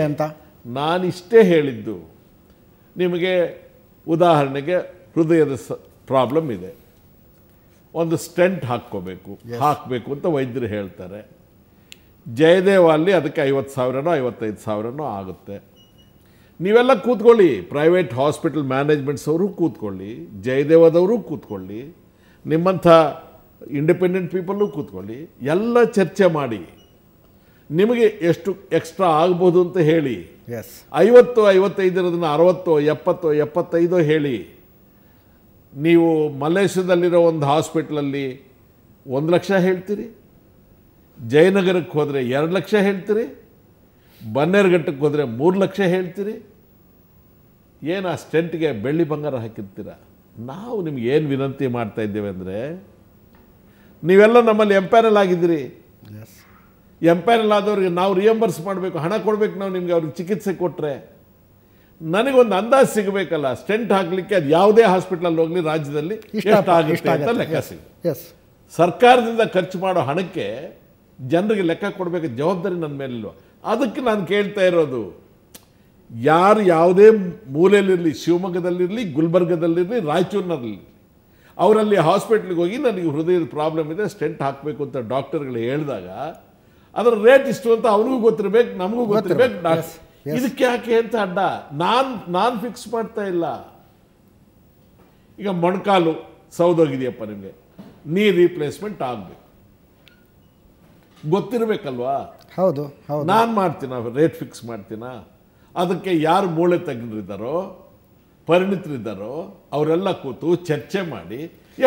ಅಂತ ನಾನು ಇಷ್ಟೇ ಹೇಳಿದ್ದು ನಿಮಗೆ ಉದಾಹರಣೆಗೆ ಹೃದಯದ ಪ್ರಾಬ್ಲಮ್ ಇದೆ ಒಂದು ಸ್ಟೆಂಟ್ ಹಾಕ್ಕೋಬೇಕು ಹಾಕಬೇಕು ಅಂತ ವೈದ್ಯರು ಹೇಳ್ತಾರೆ ಜಯದೇವ ಅಲ್ಲಿ ಅದಕ್ಕೆ ಐವತ್ತು ಸಾವಿರನೋ ಐವತ್ತೈದು ಸಾವಿರನೋ ಆಗುತ್ತೆ ನೀವೆಲ್ಲ ಕೂತ್ಕೊಳ್ಳಿ ಪ್ರೈವೇಟ್ ಹಾಸ್ಪಿಟಲ್ ಮ್ಯಾನೇಜ್ಮೆಂಟ್ಸ್ ಅವರು ಕೂತ್ಕೊಳ್ಳಿ ಜಯದೇವದವರು ಕೂತ್ಕೊಳ್ಳಿ ನಿಮ್ಮಂಥ ಇಂಡಿಪೆಂಡೆಂಟ್ ಪೀಪಲ್ಲೂ ಕೂತ್ಕೊಳ್ಳಿ ಎಲ್ಲ ಚರ್ಚೆ ಮಾಡಿ ನಿಮಗೆ ಎಷ್ಟು ಎಕ್ಸ್ಟ್ರಾ ಆಗ್ಬೋದು ಅಂತ ಹೇಳಿ ಎಸ್ ಐವತ್ತು ಐವತ್ತೈದಿರೋದನ್ನ ಅರವತ್ತು ಎಪ್ಪತ್ತು ಎಪ್ಪತ್ತೈದು ಹೇಳಿ ನೀವು ಮಲೇಷ್ಯಾದಲ್ಲಿರೋ ಒಂದು ಹಾಸ್ಪಿಟ್ಲಲ್ಲಿ ಒಂದು ಲಕ್ಷ ಹೇಳ್ತೀರಿ ಜಯನಗರಕ್ಕೆ ಹೋದರೆ ಎರಡು ಲಕ್ಷ ಹೇಳ್ತೀರಿ ಘಟ್ಟಕ್ಕೆ ಹೋದರೆ ಮೂರು ಲಕ್ಷ ಹೇಳ್ತೀರಿ ಏನು ಆ ಸ್ಟೆಂಟ್ಗೆ ಬೆಳ್ಳಿ ಬಂಗಾರ ಹಾಕಿರ್ತೀರ ನಾವು ನಿಮ್ಗೆ ಏನು ವಿನಂತಿ ಮಾಡ್ತಾ ಇದ್ದೇವೆ ಅಂದರೆ ನೀವೆಲ್ಲ ನಮ್ಮಲ್ಲಿ ಎಂಪ್ಯಾನಲ್ ಆಗಿದ್ದೀರಿ ಎಂಪ್ಯಾನಲ್ ಆದವ್ರಿಗೆ ನಾವು ರಿಯಂಬರ್ಸ್ ಮಾಡಬೇಕು ಹಣ ಕೊಡಬೇಕು ನಾವು ನಿಮಗೆ ಅವ್ರಿಗೆ ಚಿಕಿತ್ಸೆ ಕೊಟ್ಟರೆ ನನಗೊಂದು ಅಂದಾಜು ಸಿಗಬೇಕಲ್ಲ ಸ್ಟೆಂಟ್ ಹಾಕಲಿಕ್ಕೆ ಅದು ಯಾವುದೇ ಹಾಸ್ಪಿಟ್ಲಲ್ಲಿ ಹೋಗಲಿ ರಾಜ್ಯದಲ್ಲಿ ಎಷ್ಟು ಆಗುತ್ತೆ ಅಂತ ಲೆಕ್ಕ ಸಿಗುತ್ತೆ ಸರ್ಕಾರದಿಂದ ಖರ್ಚು ಮಾಡೋ ಹಣಕ್ಕೆ ಜನರಿಗೆ ಲೆಕ್ಕ ಕೊಡಬೇಕು ಜವಾಬ್ದಾರಿ ನನ್ನ ಮೇಲಿಲ್ವ ಅದಕ್ಕೆ ನಾನು ಕೇಳ್ತಾ ಇರೋದು ಯಾರು ಯಾವುದೇ ಮೂಲೆಯಲ್ಲಿರಲಿ ಶಿವಮೊಗ್ಗದಲ್ಲಿರಲಿ ಗುಲ್ಬರ್ಗದಲ್ಲಿರಲಿ ರಾಯಚೂರಿನಲ್ಲಿ ಅವರಲ್ಲಿ ಹಾಸ್ಪಿಟ್ಲಿಗೆ ಹೋಗಿ ನನಗೆ ಹೃದಯದ ಪ್ರಾಬ್ಲಮ್ ಇದೆ ಸ್ಟೆಂಟ್ ಹಾಕಬೇಕು ಅಂತ ಡಾಕ್ಟರ್ಗಳು ಹೇಳಿದಾಗ ಅದರ ರೇಟ್ ಇಷ್ಟು ಅಂತ ಅವ್ರಿಗೂ ಗೊತ್ತಿರಬೇಕು ನಮಗೂ ಗೊತ್ತಿರಬೇಕು ಇದಕ್ಕೆ ಯಾಕೆ ಅಂತ ಅಡ್ಡ ನಾನು ನಾನು ಫಿಕ್ಸ್ ಮಾಡ್ತಾ ಇಲ್ಲ ಈಗ ಮೊಣಕಾಲು ಸೌದೋಗಿದೆಯಪ್ಪ ನಿಮಗೆ ನೀ ರೀಪ್ಲೇಸ್ಮೆಂಟ್ ಆಗಬೇಕು ಗೊತ್ತಿರಬೇಕಲ್ವಾ ಹೌದು ಹೌದು ನಾನು ಮಾಡ್ತೀನ ರೇಟ್ ಫಿಕ್ಸ್ ಮಾಡ್ತೀನ ಅದಕ್ಕೆ ಯಾರು ಮೂಳೆ ತಜ್ಞರಿದ್ದಾರೋ ಪರಿಣಿತರಿದ್ದಾರೋ ಅವರೆಲ್ಲ ಕೂತು ಚರ್ಚೆ ಮಾಡಿ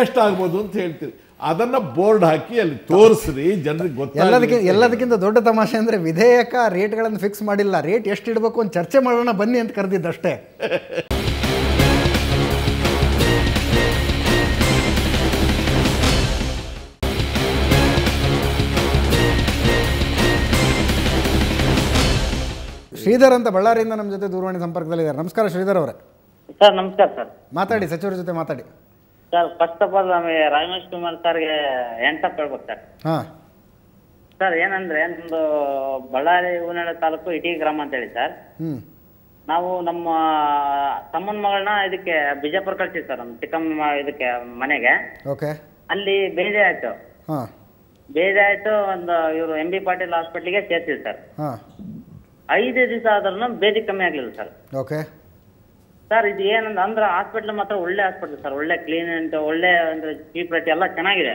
ಎಷ್ಟಾಗ್ಬೋದು ಅಂತ ಹೇಳ್ತೀವಿ ಅದನ್ನ ಬೋರ್ಡ್ ಹಾಕಿ ಅಲ್ಲಿ ತೋರಿಸ್ರಿ ಜನರಿಗೆ ಗೊತ್ತಿಲ್ಲ ಎಲ್ಲದಕ್ಕಿಂತ ಎಲ್ಲದಕ್ಕಿಂತ ದೊಡ್ಡ ತಮಾಷೆ ಅಂದರೆ ವಿಧೇಯಕ ರೇಟ್ಗಳನ್ನು ಫಿಕ್ಸ್ ಮಾಡಿಲ್ಲ ರೇಟ್ ಎಷ್ಟು ಇಡಬೇಕು ಅಂತ ಚರ್ಚೆ ಮಾಡೋಣ ಬನ್ನಿ ಅಂತ ಕರೆದಿದ್ದಷ್ಟೇ (laughs) ಶ್ರೀಧರ್ ಅಂತ ಬಳ್ಳಾರಿಯಿಂದ ನಮ್ಮ ಜೊತೆ ದೂರವಾಣಿ ಸಂಪರ್ಕದಲ್ಲಿದ್ದಾರೆ ನಮಸ್ಕಾರ ಶ್ರೀಧರ್ ಅವರೇ ಸರ್ ನಮಸ್ಕಾರ ಸರ್ ಮಾತಾಡಿ ಸಚಿವರ ಜೊತೆ ಮಾತಾಡಿ ಸರ್ ಫಸ್ಟ್ ಆಫ್ ಆಲ್ ನಮಗೆ ರಾಜೇಶ್ ಕುಮಾರ್ ಸರ್ಗೆ ಎಂಟ ಹೇಳ್ಬೇಕು ಸರ್ ಸರ್ ಏನಂದ್ರೆ ನಮ್ದು ಬಳ್ಳಾರಿ ಹೂನಳ ತಾಲೂಕು ಇಟಿ ಗ್ರಾಮ ಅಂತ ಹೇಳಿ ಸರ್ ನಾವು ನಮ್ಮ ತಮ್ಮನ್ ಮಗಳನ್ನ ಇದಕ್ಕೆ ಬಿಜಾಪುರ ಕಳ್ಸಿ ಸರ್ ನಮ್ ಚಿಕ್ಕಮ್ಮ ಇದಕ್ಕೆ ಮನೆಗೆ ಓಕೆ ಅಲ್ಲಿ ಬೇಜೆ ಆಯ್ತು ಬೇಜೆ ಆಯ್ತು ಒಂದು ಇವರು ಎಂ ಬಿ ಪಾಟೀಲ್ ಹಾಸ್ಪಿಟ್ಲಿಗೆ ಸೇರ್ತೀವಿ ಸರ್ ಐದೇ ದಿವಸ ಆದ್ರೂ ಬೇದಿ ಕಮ್ಮಿ ಆಗಲಿಲ್ಲ ಸರ್ ಓಕೆ ಸರ್ ಇದು ಏನಂದ್ರೆ ಅಂದ್ರೆ ಹಾಸ್ಪಿಟಲ್ ಮಾತ್ರ ಒಳ್ಳೆ ಹಾಸ್ಪಿಟಲ್ ಸರ್ ಒಳ್ಳೆ ಕ್ಲೀನ್ ಅಂತ ಒಳ್ಳೆ ಅಂದ್ರೆ ಚೀಪ್ ರೇಟ್ ಎಲ್ಲ ಚೆನ್ನಾಗಿದೆ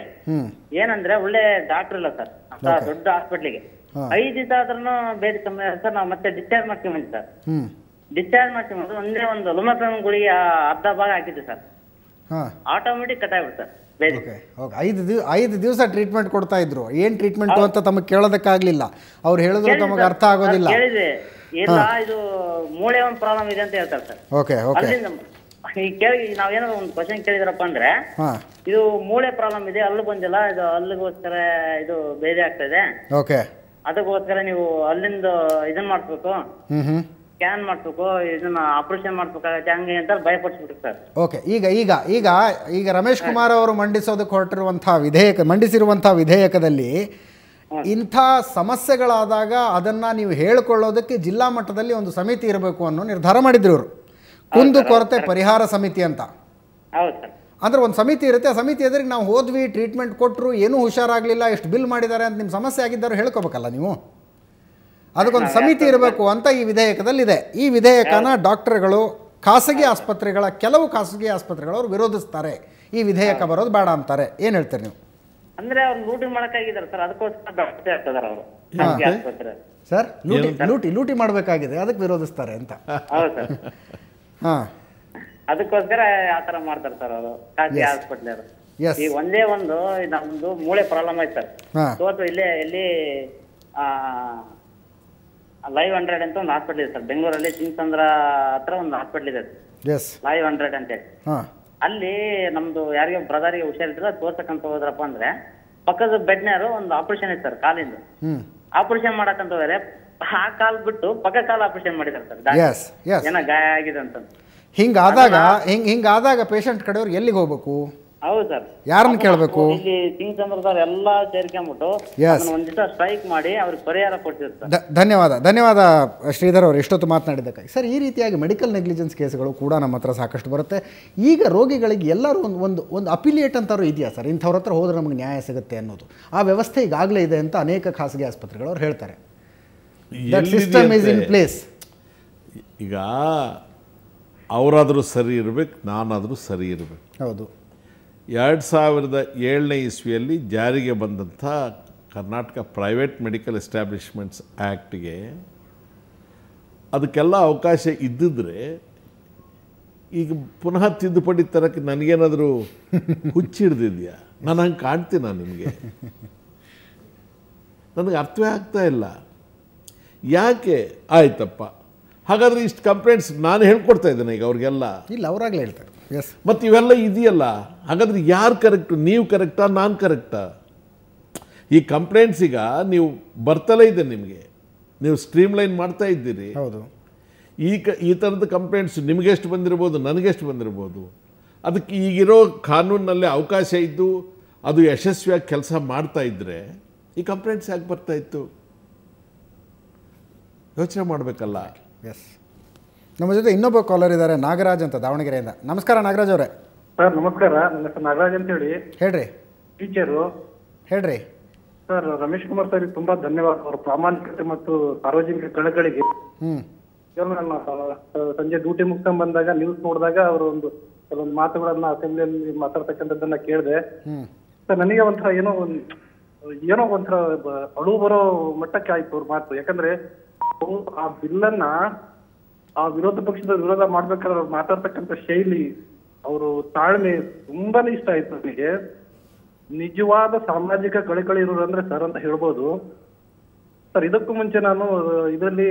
ಏನಂದ್ರೆ ಒಳ್ಳೆ ಡಾಕ್ಟರ್ ಇಲ್ಲ ಸರ್ ದೊಡ್ಡ ಹಾಸ್ಪಿಟ್ಲಿಗೆ ಐದು ದಿವಸ ಆದ್ರೂ ಬೇರೆ ಕಮ್ಮಿ ಸರ್ ನಾವು ಮತ್ತೆ ಡಿಸ್ಚಾರ್ಜ್ ಮಾಡ್ತೀವಿ ಸರ್ ಡಿಸ್ಚಾರ್ಜ್ ಮಾಡ್ತೀವಿ ಒಂದೇ ಒಂದು ಲುಮಪ್ರಮ್ ಗುಳಿಗೆ ಅರ್ಧ ಭಾಗ ಹಾಕಿದ್ದೆ ಸರ್ ಆಟೋಮೆಟಿಕ್ ಕಟ್ ಆಗ್ಬಿಡ್ತು ಸರ್ ಓಕೆ ಓಕೆ ಐದು ಐದು ದಿವಸ ಟ್ರೀಟ್ಮೆಂಟ್ ಕೊಡ್ತಾ ಇದ್ರು ಏನು ಟ್ರೀಟ್ಮೆಂಟ್ ಅಂತ ತಮಗೆ ಕೇಳೋದಕ್ಕಾಗ್ಲಿಲ್ಲ ಅವ್ರು ಹೇಳಿದ್ರು ತಮಗೆ ಅರ್ಥ ಆಗೋದಿಲ್ಲ ಇಲ್ಲ ಇದು ಮೂಳೆ ಒಂದು ಪ್ರಾಬ್ಲಮ್ ಇದೆ ಅಂತ ಹೇಳ್ತಾರೆ ಸರ್ ಓಕೆ ಓಕೆ ಈ ಕೇಳಿ ನಾವೇನಾದ್ರು ಒಂದು ಕ್ವಶನ್ ಕೇಳಿದ್ರಪ್ಪ ಅಂದ್ರೆ ಇದು ಮೂಳೆ ಪ್ರಾಬ್ಲಮ್ ಇದೆ ಅಲ್ಲ ಬಂದಿಲ್ಲ ಇದು ಅಲ್ಲಿಗೋಸ್ಕರ ಇದು ಬೇರೆ ಆಗ್ತದೆ ಓಕೆ ಅದಕ್ಕೋಸ್ಕರ ನೀವು ಅಲ್ಲಿಂದ ಇದನ್ನ ಹ್ಮ್ ಸ್ಕ್ಯಾನ್ ಮಾಡಿಸ್ಬೇಕು ಇದನ್ನ ಆಪರೇಷನ್ ಮಾಡ್ಬೇಕಾಗತ್ತೆ ಹಂಗೆ ಅಂತ ಸರ್ ಓಕೆ ಈಗ ಈಗ ಈಗ ಈಗ ರಮೇಶ್ ಕುಮಾರ್ ಅವರು ಮಂಡಿಸೋದಕ್ಕೆ ಹೊರಟಿರುವಂತಹ ವಿಧೇಯಕ ಮಂಡಿಸಿರುವಂತಹ ವಿಧೇಯಕದಲ್ಲಿ ಇಂಥ ಸಮಸ್ಯೆಗಳಾದಾಗ ಅದನ್ನ ನೀವು ಹೇಳಿಕೊಳ್ಳೋದಕ್ಕೆ ಜಿಲ್ಲಾ ಮಟ್ಟದಲ್ಲಿ ಒಂದು ಸಮಿತಿ ಇರಬೇಕು ಅನ್ನೋ ನಿರ್ಧಾರ ಮಾಡಿದ್ರು ಇವರು ಕುಂದು ಕೊರತೆ ಪರಿಹಾರ ಸಮಿತಿ ಅಂತ ಅಂದ್ರೆ ಒಂದು ಸಮಿತಿ ಇರುತ್ತೆ ಆ ಸಮಿತಿ ಎದುರಿಗೆ ನಾವು ಹೋದ್ವಿ ಟ್ರೀಟ್ಮೆಂಟ್ ಕೊಟ್ಟರು ಏನೂ ಹುಷಾರಾಗಲಿಲ್ಲ ಎಷ್ಟು ಬಿಲ್ ಮಾಡಿದ್ದಾರೆ ಅಂತ ನಿಮ್ಮ ಸಮಸ್ಯೆ ಆಗಿದ್ದಾರೆ ಹೇಳ್ಕೋಬೇಕಲ್ಲ ನೀವು ಅದಕ್ಕೊಂದು ಸಮಿತಿ ಇರಬೇಕು ಅಂತ ಈ ವಿಧೇಯಕದಲ್ಲಿದೆ ಈ ವಿಧೇಯಕನ ಡಾಕ್ಟರ್ಗಳು ಖಾಸಗಿ ಆಸ್ಪತ್ರೆಗಳ ಕೆಲವು ಖಾಸಗಿ ಆಸ್ಪತ್ರೆಗಳು ಅವರು ವಿರೋಧಿಸ್ತಾರೆ ಈ ವಿಧೇಯಕ ಬರೋದು ಬೇಡ ಅಂತಾರೆ ಏನು ಹೇಳ್ತೀರಿ ನೀವು ಅಂದ್ರೆ ಅವ್ರು ಲೂಟಿ ಮಾಡಕ್ಕಾಗಿದ್ದಾರೆ ಸರ್ ಅದಕ್ಕೋಸ್ಕರ ಅವರು ಸರ್ ಲೂಟಿ ಲೂಟಿ ಲೂಟಿ ಮಾಡಬೇಕಾಗಿದೆ ಅದಕ್ಕೆ ವಿರೋಧಿಸ್ತಾರೆ ಅಂತ ಹಾ ಅದಕ್ಕೋಸ್ಕರ ಆ ಥರ ಮಾಡ್ತಾರೆ ಸರ್ ಅವರು ಖಾಸಗಿ ಹಾಸ್ಪಿಟ್ಲ್ ಈ ಒಂದೇ ಒಂದು ನಮ್ದು ಮೂಳೆ ಪ್ರಾಬ್ಲಮ್ ಆಯ್ತು ಸರ್ ಇಲ್ಲೇ ಎಲ್ಲಿ ಲೈವ್ ಹಂಡ್ರೆಡ್ ಅಂತ ಒಂದು ಹಾಸ್ಪಿಟಲ್ ಇದೆ ಸರ್ ಬೆಂಗಳೂರಲ್ಲಿ ಚಿಂಚಂದ್ರ ಹತ್ರ ಒಂದು ಹಾಸ್ಪಿಟಲ್ ಇದೆ ಲೈವ್ ಹಂಡ್ರೆಡ್ ಅಂತ ಅಲ್ಲಿ ನಮ್ದು ಯಾರಿಗೆ ಬ್ರದರ್ಗೆ ಹುಷಾರಿಲ್ಲ ತೋರ್ಸಕಂತ ಹೋದ್ರಪ್ಪ ಅಂದ್ರೆ ಪಕ್ಕದ ಬೆಡ್ನಾರು ಒಂದು ಆಪರೇಷನ್ ಇತ್ತು ಸರ್ ಕಾಲಿಂದು ಆಪರೇಷನ್ ಮಾಡಕಂತ ಹೋದ್ರೆ ಆ ಕಾಲ್ ಬಿಟ್ಟು ಪಕ್ಕ ಕಾಲ್ ಆಪರೇಷನ್ ಮಾಡಿದ್ರು ಸರ್ ಏನೋ ಗಾಯ ಆಗಿದೆ ಅಂತ ಹಿಂಗಾದಾಗ ಹಿಂಗ ಹಿಂಗಾದಾಗ ಪೇಷಂಟ್ ಕಡೆಯವ್ರು ಎಲ್ಲಿಗೆ ಹೋಗ್ಬೇಕು ಹೌದು ಸರ್ ಯಾರನ್ನ ಕೇಳಬೇಕು ಸ್ಟ್ರೈಕ್ ಮಾಡಿ ಧನ್ಯವಾದ ಧನ್ಯವಾದ ಶ್ರೀಧರ್ ಅವರು ಎಷ್ಟೊತ್ತು ಮಾತನಾಡಿದ್ದಕ್ಕಾಗಿ ಸರ್ ಈ ರೀತಿಯಾಗಿ ಮೆಡಿಕಲ್ ನೆಗ್ಲಿಜೆನ್ಸ್ ಕೇಸ್ಗಳು ಕೂಡ ನಮ್ಮ ಹತ್ರ ಸಾಕಷ್ಟು ಬರುತ್ತೆ ಈಗ ರೋಗಿಗಳಿಗೆ ಎಲ್ಲರೂ ಒಂದು ಒಂದು ಒಂದು ಅಪಿಲಿಯೇಟ್ ಅಂತಾರು ಇದೆಯಾ ಸರ್ ಇಂಥವ್ರ ಹತ್ರ ಹೋದ್ರೆ ನಮಗೆ ನ್ಯಾಯ ಸಿಗುತ್ತೆ ಅನ್ನೋದು ಆ ವ್ಯವಸ್ಥೆ ಈಗಾಗಲೇ ಇದೆ ಅಂತ ಅನೇಕ ಖಾಸಗಿ ಆಸ್ಪತ್ರೆಗಳು ಅವ್ರು ಹೇಳ್ತಾರೆ ಸಿಸ್ಟಮ್ ಇಸ್ ಇನ್ ಪ್ಲೇಸ್ ಈಗ ಅವರಾದರೂ ಸರಿ ಇರಬೇಕು ನಾನಾದರೂ ಸರಿ ಇರಬೇಕು ಹೌದು ಎರಡು ಸಾವಿರದ ಏಳನೇ ಇಸ್ವಿಯಲ್ಲಿ ಜಾರಿಗೆ ಬಂದಂಥ ಕರ್ನಾಟಕ ಪ್ರೈವೇಟ್ ಮೆಡಿಕಲ್ ಎಸ್ಟಾಬ್ಲಿಷ್ಮೆಂಟ್ಸ್ ಆ್ಯಕ್ಟ್ಗೆ ಅದಕ್ಕೆಲ್ಲ ಅವಕಾಶ ಇದ್ದಿದ್ರೆ ಈಗ ಪುನಃ ತಿದ್ದುಪಡಿ ತರಕ್ಕೆ ನನಗೇನಾದರೂ ಹುಚ್ಚಿಡ್ದಿದೆಯಾ ನಾನು ಹಂಗೆ ಕಾಣ್ತೀನ ನಿಮಗೆ ನನಗೆ ಅರ್ಥವೇ ಆಗ್ತಾ ಇಲ್ಲ ಯಾಕೆ ಆಯ್ತಪ್ಪ ಹಾಗಾದರೆ ಇಷ್ಟು ಕಂಪ್ಲೇಂಟ್ಸ್ ನಾನು ಹೇಳ್ಕೊಡ್ತಾ ಇದ್ದೇನೆ ಈಗ ಅವ್ರಿಗೆಲ್ಲ ಇಲ್ಲ ಅವರಾಗಲೇ ಹೇಳ್ತಾರೆ ಮತ್ತು ಇವೆಲ್ಲ ಇದೆಯಲ್ಲ ಹಾಗಾದ್ರೆ ಯಾರು ಕರೆಕ್ಟು ನೀವು ಕರೆಕ್ಟಾ ನಾನು ಕರೆಕ್ಟಾ ಈ ಕಂಪ್ಲೇಂಟ್ಸ್ ಈಗ ನೀವು ಬರ್ತಲೇ ಇದೆ ನಿಮಗೆ ನೀವು ಸ್ಟ್ರೀಮ್ ಲೈನ್ ಮಾಡ್ತಾ ಇದ್ದೀರಿ ಹೌದು ಈ ಕ ಈ ಥರದ ಕಂಪ್ಲೇಂಟ್ಸ್ ನಿಮಗೆಷ್ಟು ಬಂದಿರ್ಬೋದು ನನಗೆಷ್ಟು ಬಂದಿರ್ಬೋದು ಅದಕ್ಕೆ ಈಗಿರೋ ಕಾನೂನಿನಲ್ಲಿ ಅವಕಾಶ ಇದ್ದು ಅದು ಯಶಸ್ವಿಯಾಗಿ ಕೆಲಸ ಮಾಡ್ತಾ ಇದ್ದರೆ ಈ ಕಂಪ್ಲೇಂಟ್ಸ್ ಯಾಕೆ ಇತ್ತು ಯೋಚನೆ ಮಾಡಬೇಕಲ್ಲ ಎಸ್ ನಮ್ಮ ಜೊತೆ ಇನ್ನೊಬ್ಬ ಕಾಲರ್ ಇದ್ದಾರೆ ನಾಗರಾಜ್ ಅಂತ ದಾವಣಗೆರೆಯಿಂದ ನಮಸ್ಕಾರ ನಾಗರಾಜ್ ಅವರೇ ಸರ್ ನಮಸ್ಕಾರ ನನ್ನ ಹೆಸರು ನಾಗರಾಜ್ ಅಂತ ಹೇಳಿ ಹೇಳ್ರಿ ಟೀಚರು ಹೇಳ್ರಿ ಸರ್ ರಮೇಶ್ ಕುಮಾರ್ ಸರ್ ತುಂಬಾ ಧನ್ಯವಾದ ಅವರ ಪ್ರಾಮಾಣಿಕತೆ ಮತ್ತು ಸಾರ್ವಜನಿಕ ಕಳಕಳಿಗೆ ಹ್ಮ್ ಸಂಜೆ ಡ್ಯೂಟಿ ಮುಗ್ತಾ ಬಂದಾಗ ನ್ಯೂಸ್ ನೋಡಿದಾಗ ಅವರು ಒಂದು ಕೆಲವೊಂದು ಮಾತುಗಳನ್ನ ಅಸೆಂಬ್ಲಿಯಲ್ಲಿ ಮಾತಾಡ್ತಕ್ಕಂಥದ್ದನ್ನ ಕೇಳಿದೆ ಸರ್ ನನಗೆ ಒಂಥರ ಏನೋ ಒಂದು ಏನೋ ಒಂಥರ ಅಳು ಬರೋ ಮಟ್ಟಕ್ಕೆ ಆಯ್ತು ಅವ್ರ ಮಾತು ಯಾಕಂದ್ರೆ ಆ ಬಿಲ್ಲನ್ನ ಆ ವಿರೋಧ ಪಕ್ಷದ ವಿರೋಧ ಮಾಡ್ಬೇಕಾದ್ರೆ ಅವ್ರು ಮಾತಾಡ್ತಕ್ಕಂಥ ಶೈಲಿ ಅವರು ತಾಳ್ಮೆ ತುಂಬಾನೇ ಇಷ್ಟ ಆಯ್ತು ನನಗೆ ನಿಜವಾದ ಸಾಮಾಜಿಕ ಕಳಕಳಿ ಇರೋರು ಅಂದ್ರೆ ಸರ್ ಅಂತ ಹೇಳ್ಬೋದು ಸರ್ ಇದಕ್ಕೂ ಮುಂಚೆ ನಾನು ಇದರಲ್ಲಿ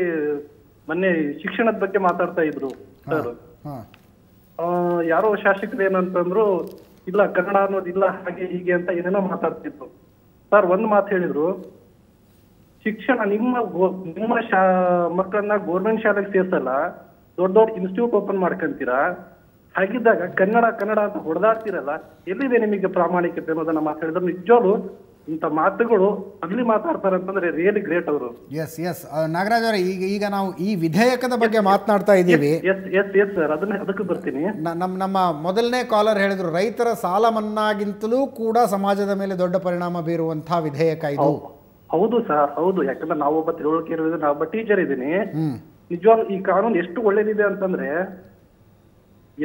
ಮೊನ್ನೆ ಶಿಕ್ಷಣದ ಬಗ್ಗೆ ಮಾತಾಡ್ತಾ ಇದ್ರು ಸರ್ ಯಾರೋ ಶಾಸಕರು ಏನಂತಂದ್ರು ಇಲ್ಲ ಕನ್ನಡ ಅನ್ನೋದಿಲ್ಲ ಹಾಗೆ ಹೀಗೆ ಅಂತ ಏನೇನೋ ಮಾತಾಡ್ತಿದ್ರು ಸರ್ ಒಂದ್ ಮಾತು ಹೇಳಿದ್ರು ಶಿಕ್ಷಣ ನಿಮ್ಮ ನಿಮ್ಮ ಶಾ ಮಕ್ಕಳನ್ನ ಗೋರ್ಮೆಂಟ್ ಶಾಲೆಗೆ ಸೇರ್ಸಲ್ಲ ದೊಡ್ಡ ದೊಡ್ಡ ಇನ್ಸ್ಟಿಟ್ಯೂಟ್ ಓಪನ್ ಮಾಡ್ಕೊಂತೀರಾ ಹಾಗಿದ್ದಾಗ ಕನ್ನಡ ಕನ್ನಡ ಅಂತ ಹೊಡೆದಾಡ್ತಿರಲ್ಲ ಎಲ್ಲಿದೆ ನಿಮಗೆ ಪ್ರಾಮಾಣಿಕತೆ ಅನ್ನೋದನ್ನ ಮಾತಾಡಿದ್ರು ನಿಜವಾಗ್ಲು ಇಂಥ ಮಾತುಗಳು ಅಲ್ಲಿ ಮಾತಾಡ್ತಾರೆ ಅಂತಂದ್ರೆ ರಿಯಲಿ ಗ್ರೇಟ್ ಅವರು ಎಸ್ ಎಸ್ ನಾಗರಾಜ್ ಅವರೇ ಈಗ ಈಗ ನಾವು ಈ ವಿಧೇಯಕದ ಬಗ್ಗೆ ಮಾತನಾಡ್ತಾ ಇದ್ದೀವಿ ಎಸ್ ಎಸ್ ಎಸ್ ಸರ್ ಅದನ್ನ ಅದಕ್ಕೆ ಬರ್ತೀನಿ ನಮ್ಮ ನಮ್ಮ ಮೊದಲನೇ ಕಾಲರ್ ಹೇಳಿದ್ರು ರೈತರ ಸಾಲ ಮನ್ನಾಗಿಂತಲೂ ಕೂಡ ಸಮಾಜದ ಮೇಲೆ ದೊಡ್ಡ ಪರಿಣಾಮ ಬೀರುವಂತಹ ವಿಧೇಯಕ ಇದು ಹೌದು ಸರ್ ಹೌದು ಯಾಕಂದ್ರೆ ನಾವು ಒಬ್ಬ ತಿಳುವಳಿಕೆ ಇರೋದ್ರೆ ನಾವು ಟೀಚರ್ ಇದ್ದೀನಿ ನಿಜವಾಗ್ಲು ಈ ಕಾನೂನು ಎಷ್ಟು ಒಳ್ಳೇದಿದೆ ಅಂತಂದ್ರೆ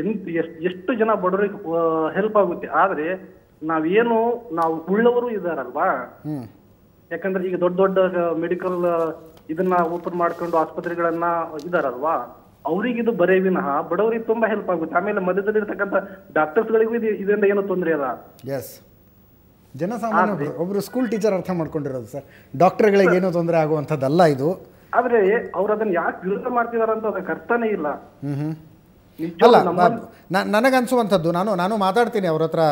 ಎಂತ ಎಷ್ಟು ಜನ ಬಡವರಿಗೆ ಹೆಲ್ಪ್ ಆಗುತ್ತೆ ಆದ್ರೆ ನಾವೇನು ನಾವು ಉಳ್ಳವರು ಇದ್ದಾರಲ್ವಾ ಯಾಕಂದ್ರೆ ಈಗ ದೊಡ್ಡ ದೊಡ್ಡ ಮೆಡಿಕಲ್ ಇದನ್ನ ಓಪನ್ ಮಾಡ್ಕೊಂಡು ಆಸ್ಪತ್ರೆಗಳನ್ನ ಇದಾರಲ್ವಾ ಅವ್ರಿಗೆ ಇದು ಬರೇ ವಿನಃ ಬಡವರಿಗೆ ತುಂಬಾ ಹೆಲ್ಪ್ ಆಗುತ್ತೆ ಆಮೇಲೆ ಮಧ್ಯದಲ್ಲಿರ್ತಕ್ಕಂಥ ಡಾಕ್ಟರ್ಸ್ಗಳಿಗೂ ಇದರಿಂದ ಏನು ತೊಂದರೆ ಅಲ್ಲ ಜನಸಾಮಾನ್ಯ ಒಬ್ರು ಸ್ಕೂಲ್ ಟೀಚರ್ ಅರ್ಥ ಮಾಡ್ಕೊಂಡಿರೋದು ಸರ್ ಡಾಕ್ಟರ್ಗಳಿಗೆ ಏನೋ ತೊಂದರೆ ಆಗುವಂಥದ್ದಲ್ಲ ಇದು ಆದ್ರೆ ಅವ್ರು ಅದನ್ನ ಯಾಕೆ ವಿರೋಧ ಮಾಡ್ತಿದಾರ ಅಂತ ಅದಕ್ಕೆ ಅರ್ಥನೇ ಇಲ್ಲ ಅಲ್ಲ ನನಗನ್ಸುವಂಥದ್ದು ನಾನು ನಾನು ಮಾತಾಡ್ತೀನಿ ಅವ್ರ ಹತ್ರ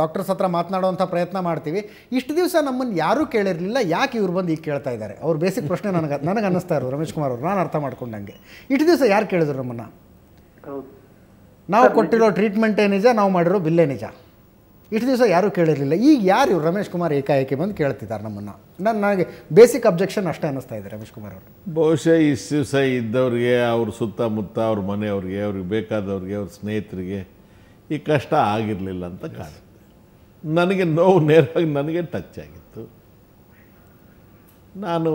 ಡಾಕ್ಟರ್ಸ್ ಹತ್ರ ಮಾತನಾಡುವಂಥ ಪ್ರಯತ್ನ ಮಾಡ್ತೀವಿ ಇಷ್ಟು ದಿವಸ ನಮ್ಮನ್ನು ಯಾರೂ ಕೇಳಿರಲಿಲ್ಲ ಯಾಕೆ ಇವ್ರು ಬಂದು ಈಗ ಕೇಳ್ತಾ ಇದ್ದಾರೆ ಅವ್ರ ಬೇಸಿಕ್ ಪ್ರಶ್ನೆ ನನಗೆ ನನಗೆ ಅನ್ನಿಸ್ತಾ ಇರೋದು ರಮೇಶ್ ಕುಮಾರ್ ಅವರು ನಾನು ಅರ್ಥ ಮಾಡ್ಕೊಂಡಂಗೆ ಇಷ್ಟು ದಿವಸ ಯಾರು ಕೇಳಿದ್ರು ನಮ್ಮನ್ನು ನಾವು ಕೊಟ್ಟಿರೋ ಟ್ರೀಟ್ಮೆಂಟೇ ನಿಜ ನಾವು ಮಾಡಿರೋ ಬಿಲ್ಲೇ ನಿಜ ಇಷ್ಟು ದಿವಸ ಯಾರೂ ಕೇಳಿರಲಿಲ್ಲ ಈಗ ಯಾರು ಇವರು ರಮೇಶ್ ಕುಮಾರ್ ಏಕಾಏಕಿ ಬಂದು ಕೇಳ್ತಿದ್ದಾರೆ ನಮ್ಮನ್ನು ನನ್ನ ನನಗೆ ಬೇಸಿಕ್ ಅಬ್ಜೆಕ್ಷನ್ ಅಷ್ಟೇ ಅನ್ನಿಸ್ತಾ ಇದೆ ರಮೇಶ್ ಕುಮಾರ್ ಅವರು ಬಹುಶಃ ಇಷ್ಟು ದಿವಸ ಇದ್ದವ್ರಿಗೆ ಅವ್ರ ಸುತ್ತಮುತ್ತ ಅವ್ರ ಮನೆಯವ್ರಿಗೆ ಅವ್ರಿಗೆ ಬೇಕಾದವ್ರಿಗೆ ಅವ್ರ ಸ್ನೇಹಿತರಿಗೆ ಈ ಕಷ್ಟ ಆಗಿರಲಿಲ್ಲ ಅಂತ ಕಾಣುತ್ತೆ ನನಗೆ ನೋವು ನೇರವಾಗಿ ನನಗೆ ಟಚ್ ಆಗಿತ್ತು ನಾನು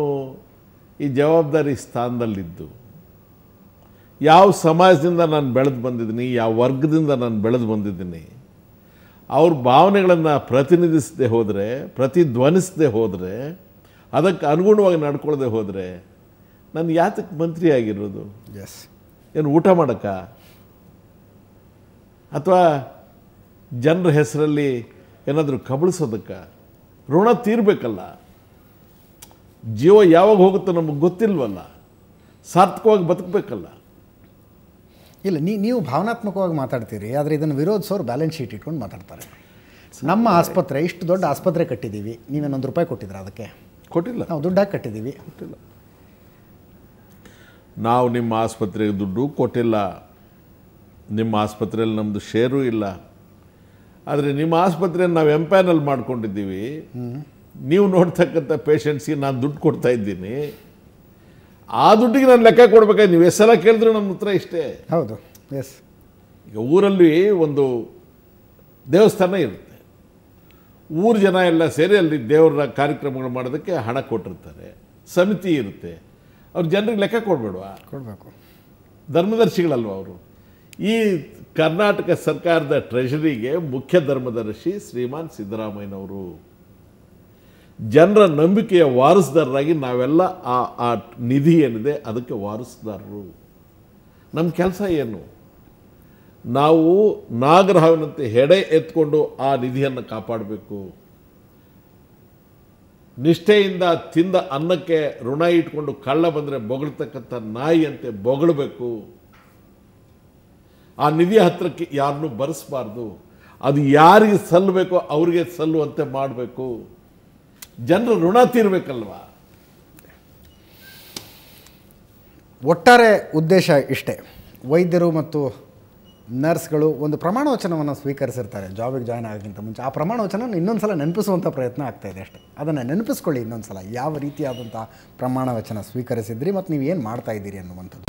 ಈ ಜವಾಬ್ದಾರಿ ಸ್ಥಾನದಲ್ಲಿದ್ದು ಯಾವ ಸಮಾಜದಿಂದ ನಾನು ಬೆಳೆದು ಬಂದಿದ್ದೀನಿ ಯಾವ ವರ್ಗದಿಂದ ನಾನು ಬೆಳೆದು ಬಂದಿದ್ದೀನಿ ಅವ್ರ ಭಾವನೆಗಳನ್ನು ಪ್ರತಿನಿಧಿಸದೆ ಹೋದರೆ ಪ್ರತಿಧ್ವನಿಸದೆ ಹೋದರೆ ಅದಕ್ಕೆ ಅನುಗುಣವಾಗಿ ನಡ್ಕೊಳ್ಳದೆ ಹೋದರೆ ನಾನು ಯಾತಕ್ಕೆ ಮಂತ್ರಿ ಆಗಿರೋದು ಎಸ್ ಏನು ಊಟ ಮಾಡಕ್ಕ ಅಥವಾ ಜನರ ಹೆಸರಲ್ಲಿ ಏನಾದರೂ ಕಬಳಿಸೋದಕ್ಕೆ ಋಣ ತೀರಬೇಕಲ್ಲ ಜೀವ ಯಾವಾಗ ಹೋಗುತ್ತೋ ನಮಗೆ ಗೊತ್ತಿಲ್ವಲ್ಲ ಸಾರ್ಥಕವಾಗಿ ಬದುಕಬೇಕಲ್ಲ ಇಲ್ಲ ನೀವು ಭಾವನಾತ್ಮಕವಾಗಿ ಮಾತಾಡ್ತೀರಿ ಆದರೆ ಇದನ್ನು ವಿರೋಧಿಸೋರು ಬ್ಯಾಲೆನ್ಸ್ ಶೀಟ್ ಇಟ್ಕೊಂಡು ಮಾತಾಡ್ತಾರೆ ನಮ್ಮ ಆಸ್ಪತ್ರೆ ಇಷ್ಟು ದೊಡ್ಡ ಆಸ್ಪತ್ರೆ ಕಟ್ಟಿದ್ದೀವಿ ನೀವೇನೊಂದು ರೂಪಾಯಿ ಕೊಟ್ಟಿದ್ರ ಅದಕ್ಕೆ ಕೊಟ್ಟಿಲ್ಲ ನಾವು ದುಡ್ಡಾಗಿ ಕಟ್ಟಿದ್ದೀವಿ ಕೊಟ್ಟಿಲ್ಲ ನಾವು ನಿಮ್ಮ ಆಸ್ಪತ್ರೆಗೆ ದುಡ್ಡು ಕೊಟ್ಟಿಲ್ಲ ನಿಮ್ಮ ಆಸ್ಪತ್ರೆಯಲ್ಲಿ ನಮ್ಮದು ಶೇರು ಇಲ್ಲ ಆದರೆ ನಿಮ್ಮ ಆಸ್ಪತ್ರೆಯನ್ನು ನಾವು ಎಂಪ್ಯಾನಲ್ ಮಾಡ್ಕೊಂಡಿದ್ದೀವಿ ನೀವು ನೋಡ್ತಕ್ಕಂಥ ಪೇಷಂಟ್ಸ್ಗೆ ನಾನು ದುಡ್ಡು ಕೊಡ್ತಾ ಇದ್ದೀನಿ ಆ ದುಡ್ಡಿಗೆ ನಾನು ಲೆಕ್ಕ ಕೊಡ್ಬೇಕಾದ್ರೆ ನೀವು ಎಷ್ಟು ಕೇಳಿದ್ರೆ ಕೇಳಿದ್ರು ನಮ್ಮ ಉತ್ತರ ಇಷ್ಟೇ ಹೌದು ಎಸ್ ಈಗ ಊರಲ್ಲಿ ಒಂದು ದೇವಸ್ಥಾನ ಇರುತ್ತೆ ಊರು ಜನ ಎಲ್ಲ ಸೇರಿ ಅಲ್ಲಿ ದೇವರ ಕಾರ್ಯಕ್ರಮಗಳು ಮಾಡೋದಕ್ಕೆ ಹಣ ಕೊಟ್ಟಿರ್ತಾರೆ ಸಮಿತಿ ಇರುತ್ತೆ ಅವ್ರು ಜನರಿಗೆ ಲೆಕ್ಕ ಕೊಡಬೇಡುವ ಕೊಡಬೇಕು ಧರ್ಮದರ್ಶಿಗಳಲ್ವ ಅವರು ಈ ಕರ್ನಾಟಕ ಸರ್ಕಾರದ ಟ್ರೆಷರಿಗೆ ಮುಖ್ಯ ಧರ್ಮದರ್ಶಿ ಶ್ರೀಮಾನ್ ಸಿದ್ದರಾಮಯ್ಯನವರು ಜನರ ನಂಬಿಕೆಯ ವಾರಸುದಾರರಾಗಿ ನಾವೆಲ್ಲ ಆ ಆ ನಿಧಿ ಏನಿದೆ ಅದಕ್ಕೆ ವಾರಸುದಾರರು ನಮ್ಮ ಕೆಲಸ ಏನು ನಾವು ನಾಗರಹಾವಿನಂತೆ ಹೆಡೆ ಎತ್ಕೊಂಡು ಆ ನಿಧಿಯನ್ನು ಕಾಪಾಡಬೇಕು ನಿಷ್ಠೆಯಿಂದ ತಿಂದ ಅನ್ನಕ್ಕೆ ಋಣ ಇಟ್ಕೊಂಡು ಕಳ್ಳ ಬಂದರೆ ಬೊಗಳತಕ್ಕಂಥ ನಾಯಿಯಂತೆ ಬೊಗಳಬೇಕು ಆ ನಿಧಿ ಹತ್ರಕ್ಕೆ ಯಾರನ್ನೂ ಬರೆಸಬಾರ್ದು ಅದು ಯಾರಿಗೆ ಸಲ್ಲಬೇಕೋ ಅವರಿಗೆ ಸಲ್ಲುವಂತೆ ಮಾಡಬೇಕು ಜನರ ಋಣ ತೀರ್ಬೇಕಲ್ವಾ ಒಟ್ಟಾರೆ ಉದ್ದೇಶ ಇಷ್ಟೇ ವೈದ್ಯರು ಮತ್ತು ನರ್ಸ್ಗಳು ಒಂದು ಪ್ರಮಾಣ ವಚನವನ್ನು ಸ್ವೀಕರಿಸಿರ್ತಾರೆ ಜಾಬಿಗೆ ಜಾಯ್ನ್ ಆಗೋಕ್ಕಿಂತ ಮುಂಚೆ ಆ ಪ್ರಮಾಣ ವಚನ ಇನ್ನೊಂದು ಸಲ ನೆನಪಿಸುವಂಥ ಪ್ರಯತ್ನ ಇದೆ ಅಷ್ಟೇ ಅದನ್ನು ನೆನಪಿಸ್ಕೊಳ್ಳಿ ಇನ್ನೊಂದು ಸಲ ಯಾವ ರೀತಿಯಾದಂಥ ಪ್ರಮಾಣ ವಚನ ಸ್ವೀಕರಿಸಿದ್ರಿ ಮತ್ತು ನೀವು ಏನು ಮಾಡ್ತಾ ಇದ್ದೀರಿ ಅನ್ನುವಂಥದ್ದು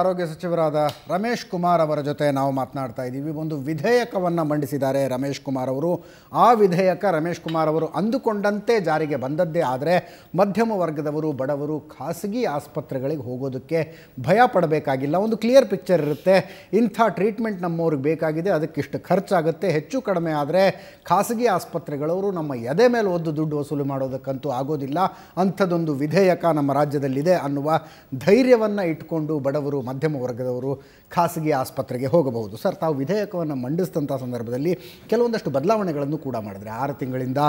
ಆರೋಗ್ಯ ಸಚಿವರಾದ ರಮೇಶ್ ಕುಮಾರ್ ಅವರ ಜೊತೆ ನಾವು ಮಾತನಾಡ್ತಾ ಇದ್ದೀವಿ ಒಂದು ವಿಧೇಯಕವನ್ನು ಮಂಡಿಸಿದ್ದಾರೆ ರಮೇಶ್ ಕುಮಾರ್ ಅವರು ಆ ವಿಧೇಯಕ ರಮೇಶ್ ಕುಮಾರ್ ಅವರು ಅಂದುಕೊಂಡಂತೆ ಜಾರಿಗೆ ಬಂದದ್ದೇ ಆದರೆ ಮಧ್ಯಮ ವರ್ಗದವರು ಬಡವರು ಖಾಸಗಿ ಆಸ್ಪತ್ರೆಗಳಿಗೆ ಹೋಗೋದಕ್ಕೆ ಭಯ ಪಡಬೇಕಾಗಿಲ್ಲ ಒಂದು ಕ್ಲಿಯರ್ ಪಿಕ್ಚರ್ ಇರುತ್ತೆ ಇಂಥ ಟ್ರೀಟ್ಮೆಂಟ್ ನಮ್ಮವ್ರಿಗೆ ಬೇಕಾಗಿದೆ ಅದಕ್ಕಿಷ್ಟು ಖರ್ಚಾಗುತ್ತೆ ಹೆಚ್ಚು ಕಡಿಮೆ ಆದರೆ ಖಾಸಗಿ ಆಸ್ಪತ್ರೆಗಳವರು ನಮ್ಮ ಎದೆ ಮೇಲೆ ಒದ್ದು ದುಡ್ಡು ವಸೂಲಿ ಮಾಡೋದಕ್ಕಂತೂ ಆಗೋದಿಲ್ಲ ಅಂಥದ್ದೊಂದು ವಿಧೇಯಕ ನಮ್ಮ ರಾಜ್ಯದಲ್ಲಿದೆ ಅನ್ನುವ ಧೈರ್ಯವನ್ನು ಇಟ್ಕೊಂಡು ಬಡವರು ಮಧ್ಯಮ ವರ್ಗದವರು ಖಾಸಗಿ ಆಸ್ಪತ್ರೆಗೆ ಹೋಗಬಹುದು ಸರ್ ತಾವು ವಿಧೇಯಕವನ್ನು ಮಂಡಿಸಿದಂಥ ಸಂದರ್ಭದಲ್ಲಿ ಕೆಲವೊಂದಷ್ಟು ಬದಲಾವಣೆಗಳನ್ನು ಕೂಡ ಮಾಡಿದರೆ ಆರು ತಿಂಗಳಿಂದ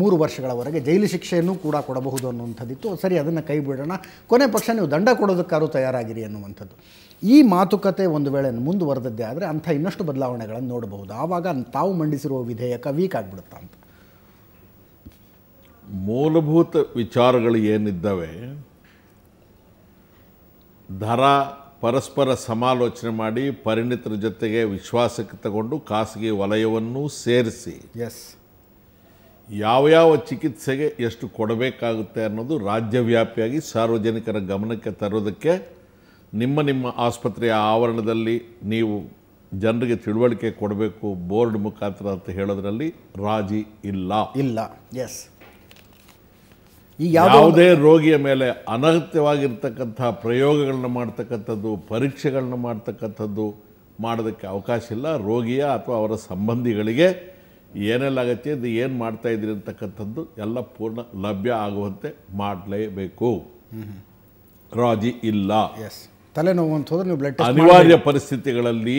ಮೂರು ವರ್ಷಗಳವರೆಗೆ ಜೈಲು ಶಿಕ್ಷೆಯನ್ನು ಕೂಡ ಕೊಡಬಹುದು ಅನ್ನುವಂಥದ್ದಿತ್ತು ಸರಿ ಅದನ್ನು ಕೈ ಬಿಡೋಣ ಕೊನೆ ಪಕ್ಷ ನೀವು ದಂಡ ಕೊಡೋದಕ್ಕಾದ್ರೂ ತಯಾರಾಗಿರಿ ಅನ್ನುವಂಥದ್ದು ಈ ಮಾತುಕತೆ ಒಂದು ವೇಳೆ ಮುಂದುವರೆದದ್ದೇ ಆದರೆ ಅಂಥ ಇನ್ನಷ್ಟು ಬದಲಾವಣೆಗಳನ್ನು ನೋಡಬಹುದು ಆವಾಗ ತಾವು ಮಂಡಿಸಿರುವ ವಿಧೇಯಕ ವೀಕ್ ಆಗಿಬಿಡುತ್ತ ಅಂತ ಮೂಲಭೂತ ವಿಚಾರಗಳು ಏನಿದ್ದಾವೆ ದರ ಪರಸ್ಪರ ಸಮಾಲೋಚನೆ ಮಾಡಿ ಪರಿಣಿತರ ಜೊತೆಗೆ ವಿಶ್ವಾಸಕ್ಕೆ ತಗೊಂಡು ಖಾಸಗಿ ವಲಯವನ್ನೂ ಸೇರಿಸಿ ಎಸ್ ಯಾವ ಯಾವ ಚಿಕಿತ್ಸೆಗೆ ಎಷ್ಟು ಕೊಡಬೇಕಾಗುತ್ತೆ ಅನ್ನೋದು ರಾಜ್ಯವ್ಯಾಪಿಯಾಗಿ ಸಾರ್ವಜನಿಕರ ಗಮನಕ್ಕೆ ತರೋದಕ್ಕೆ ನಿಮ್ಮ ನಿಮ್ಮ ಆಸ್ಪತ್ರೆಯ ಆವರಣದಲ್ಲಿ ನೀವು ಜನರಿಗೆ ತಿಳುವಳಿಕೆ ಕೊಡಬೇಕು ಬೋರ್ಡ್ ಮುಖಾಂತರ ಅಂತ ಹೇಳೋದ್ರಲ್ಲಿ ರಾಜಿ ಇಲ್ಲ ಇಲ್ಲ ಎಸ್ ಈ ಯಾವುದೇ ರೋಗಿಯ ಮೇಲೆ ಅನಗತ್ಯವಾಗಿರ್ತಕ್ಕಂಥ ಪ್ರಯೋಗಗಳನ್ನ ಮಾಡ್ತಕ್ಕಂಥದ್ದು ಪರೀಕ್ಷೆಗಳನ್ನ ಮಾಡ್ತಕ್ಕಂಥದ್ದು ಮಾಡೋದಕ್ಕೆ ಅವಕಾಶ ಇಲ್ಲ ರೋಗಿಯ ಅಥವಾ ಅವರ ಸಂಬಂಧಿಗಳಿಗೆ ಏನೆಲ್ಲಾಗತ್ತೆ ಇದು ಏನು ಮಾಡ್ತಾ ಇದ್ದೀರಿ ಅಂತಕ್ಕಂಥದ್ದು ಎಲ್ಲ ಪೂರ್ಣ ಲಭ್ಯ ಆಗುವಂತೆ ಮಾಡಲೇಬೇಕು ರಾಜಿ ಇಲ್ಲ ಎಸ್ ತಲೆನೋವು ಅಂತ ಹೋದ್ರೆ ನೀವು ಬ್ಲಡ್ ಅನಿವಾರ್ಯ ಪರಿಸ್ಥಿತಿಗಳಲ್ಲಿ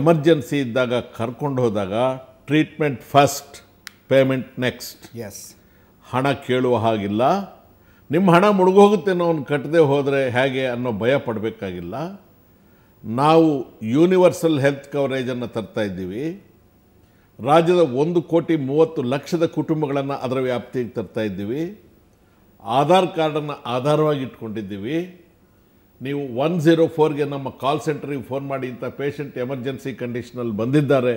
ಎಮರ್ಜೆನ್ಸಿ ಇದ್ದಾಗ ಕರ್ಕೊಂಡು ಹೋದಾಗ treatment first payment next yes ಹಣ ಕೇಳುವ ಹಾಗಿಲ್ಲ ನಿಮ್ಮ ಹಣ ಮುಳುಗೋಗುತ್ತೆ ಅನ್ನೋನು ಕಟ್ಟದೆ ಹೋದರೆ ಹೇಗೆ ಅನ್ನೋ ಭಯ ಪಡಬೇಕಾಗಿಲ್ಲ ನಾವು ಯೂನಿವರ್ಸಲ್ ಹೆಲ್ತ್ ಕವರೇಜನ್ನು ತರ್ತಾ ಇದ್ದೀವಿ ರಾಜ್ಯದ ಒಂದು ಕೋಟಿ ಮೂವತ್ತು ಲಕ್ಷದ ಕುಟುಂಬಗಳನ್ನು ಅದರ ವ್ಯಾಪ್ತಿಗೆ ತರ್ತಾ ಇದ್ದೀವಿ ಆಧಾರ್ ಕಾರ್ಡನ್ನು ಆಧಾರವಾಗಿ ಇಟ್ಕೊಂಡಿದ್ದೀವಿ ನೀವು ಒನ್ ಝೀರೋ ಫೋರ್ಗೆ ನಮ್ಮ ಕಾಲ್ ಸೆಂಟ್ರಿಗೆ ಫೋನ್ ಮಾಡಿ ಇಂಥ ಪೇಷಂಟ್ ಎಮರ್ಜೆನ್ಸಿ ಕಂಡೀಷನಲ್ಲಿ ಬಂದಿದ್ದಾರೆ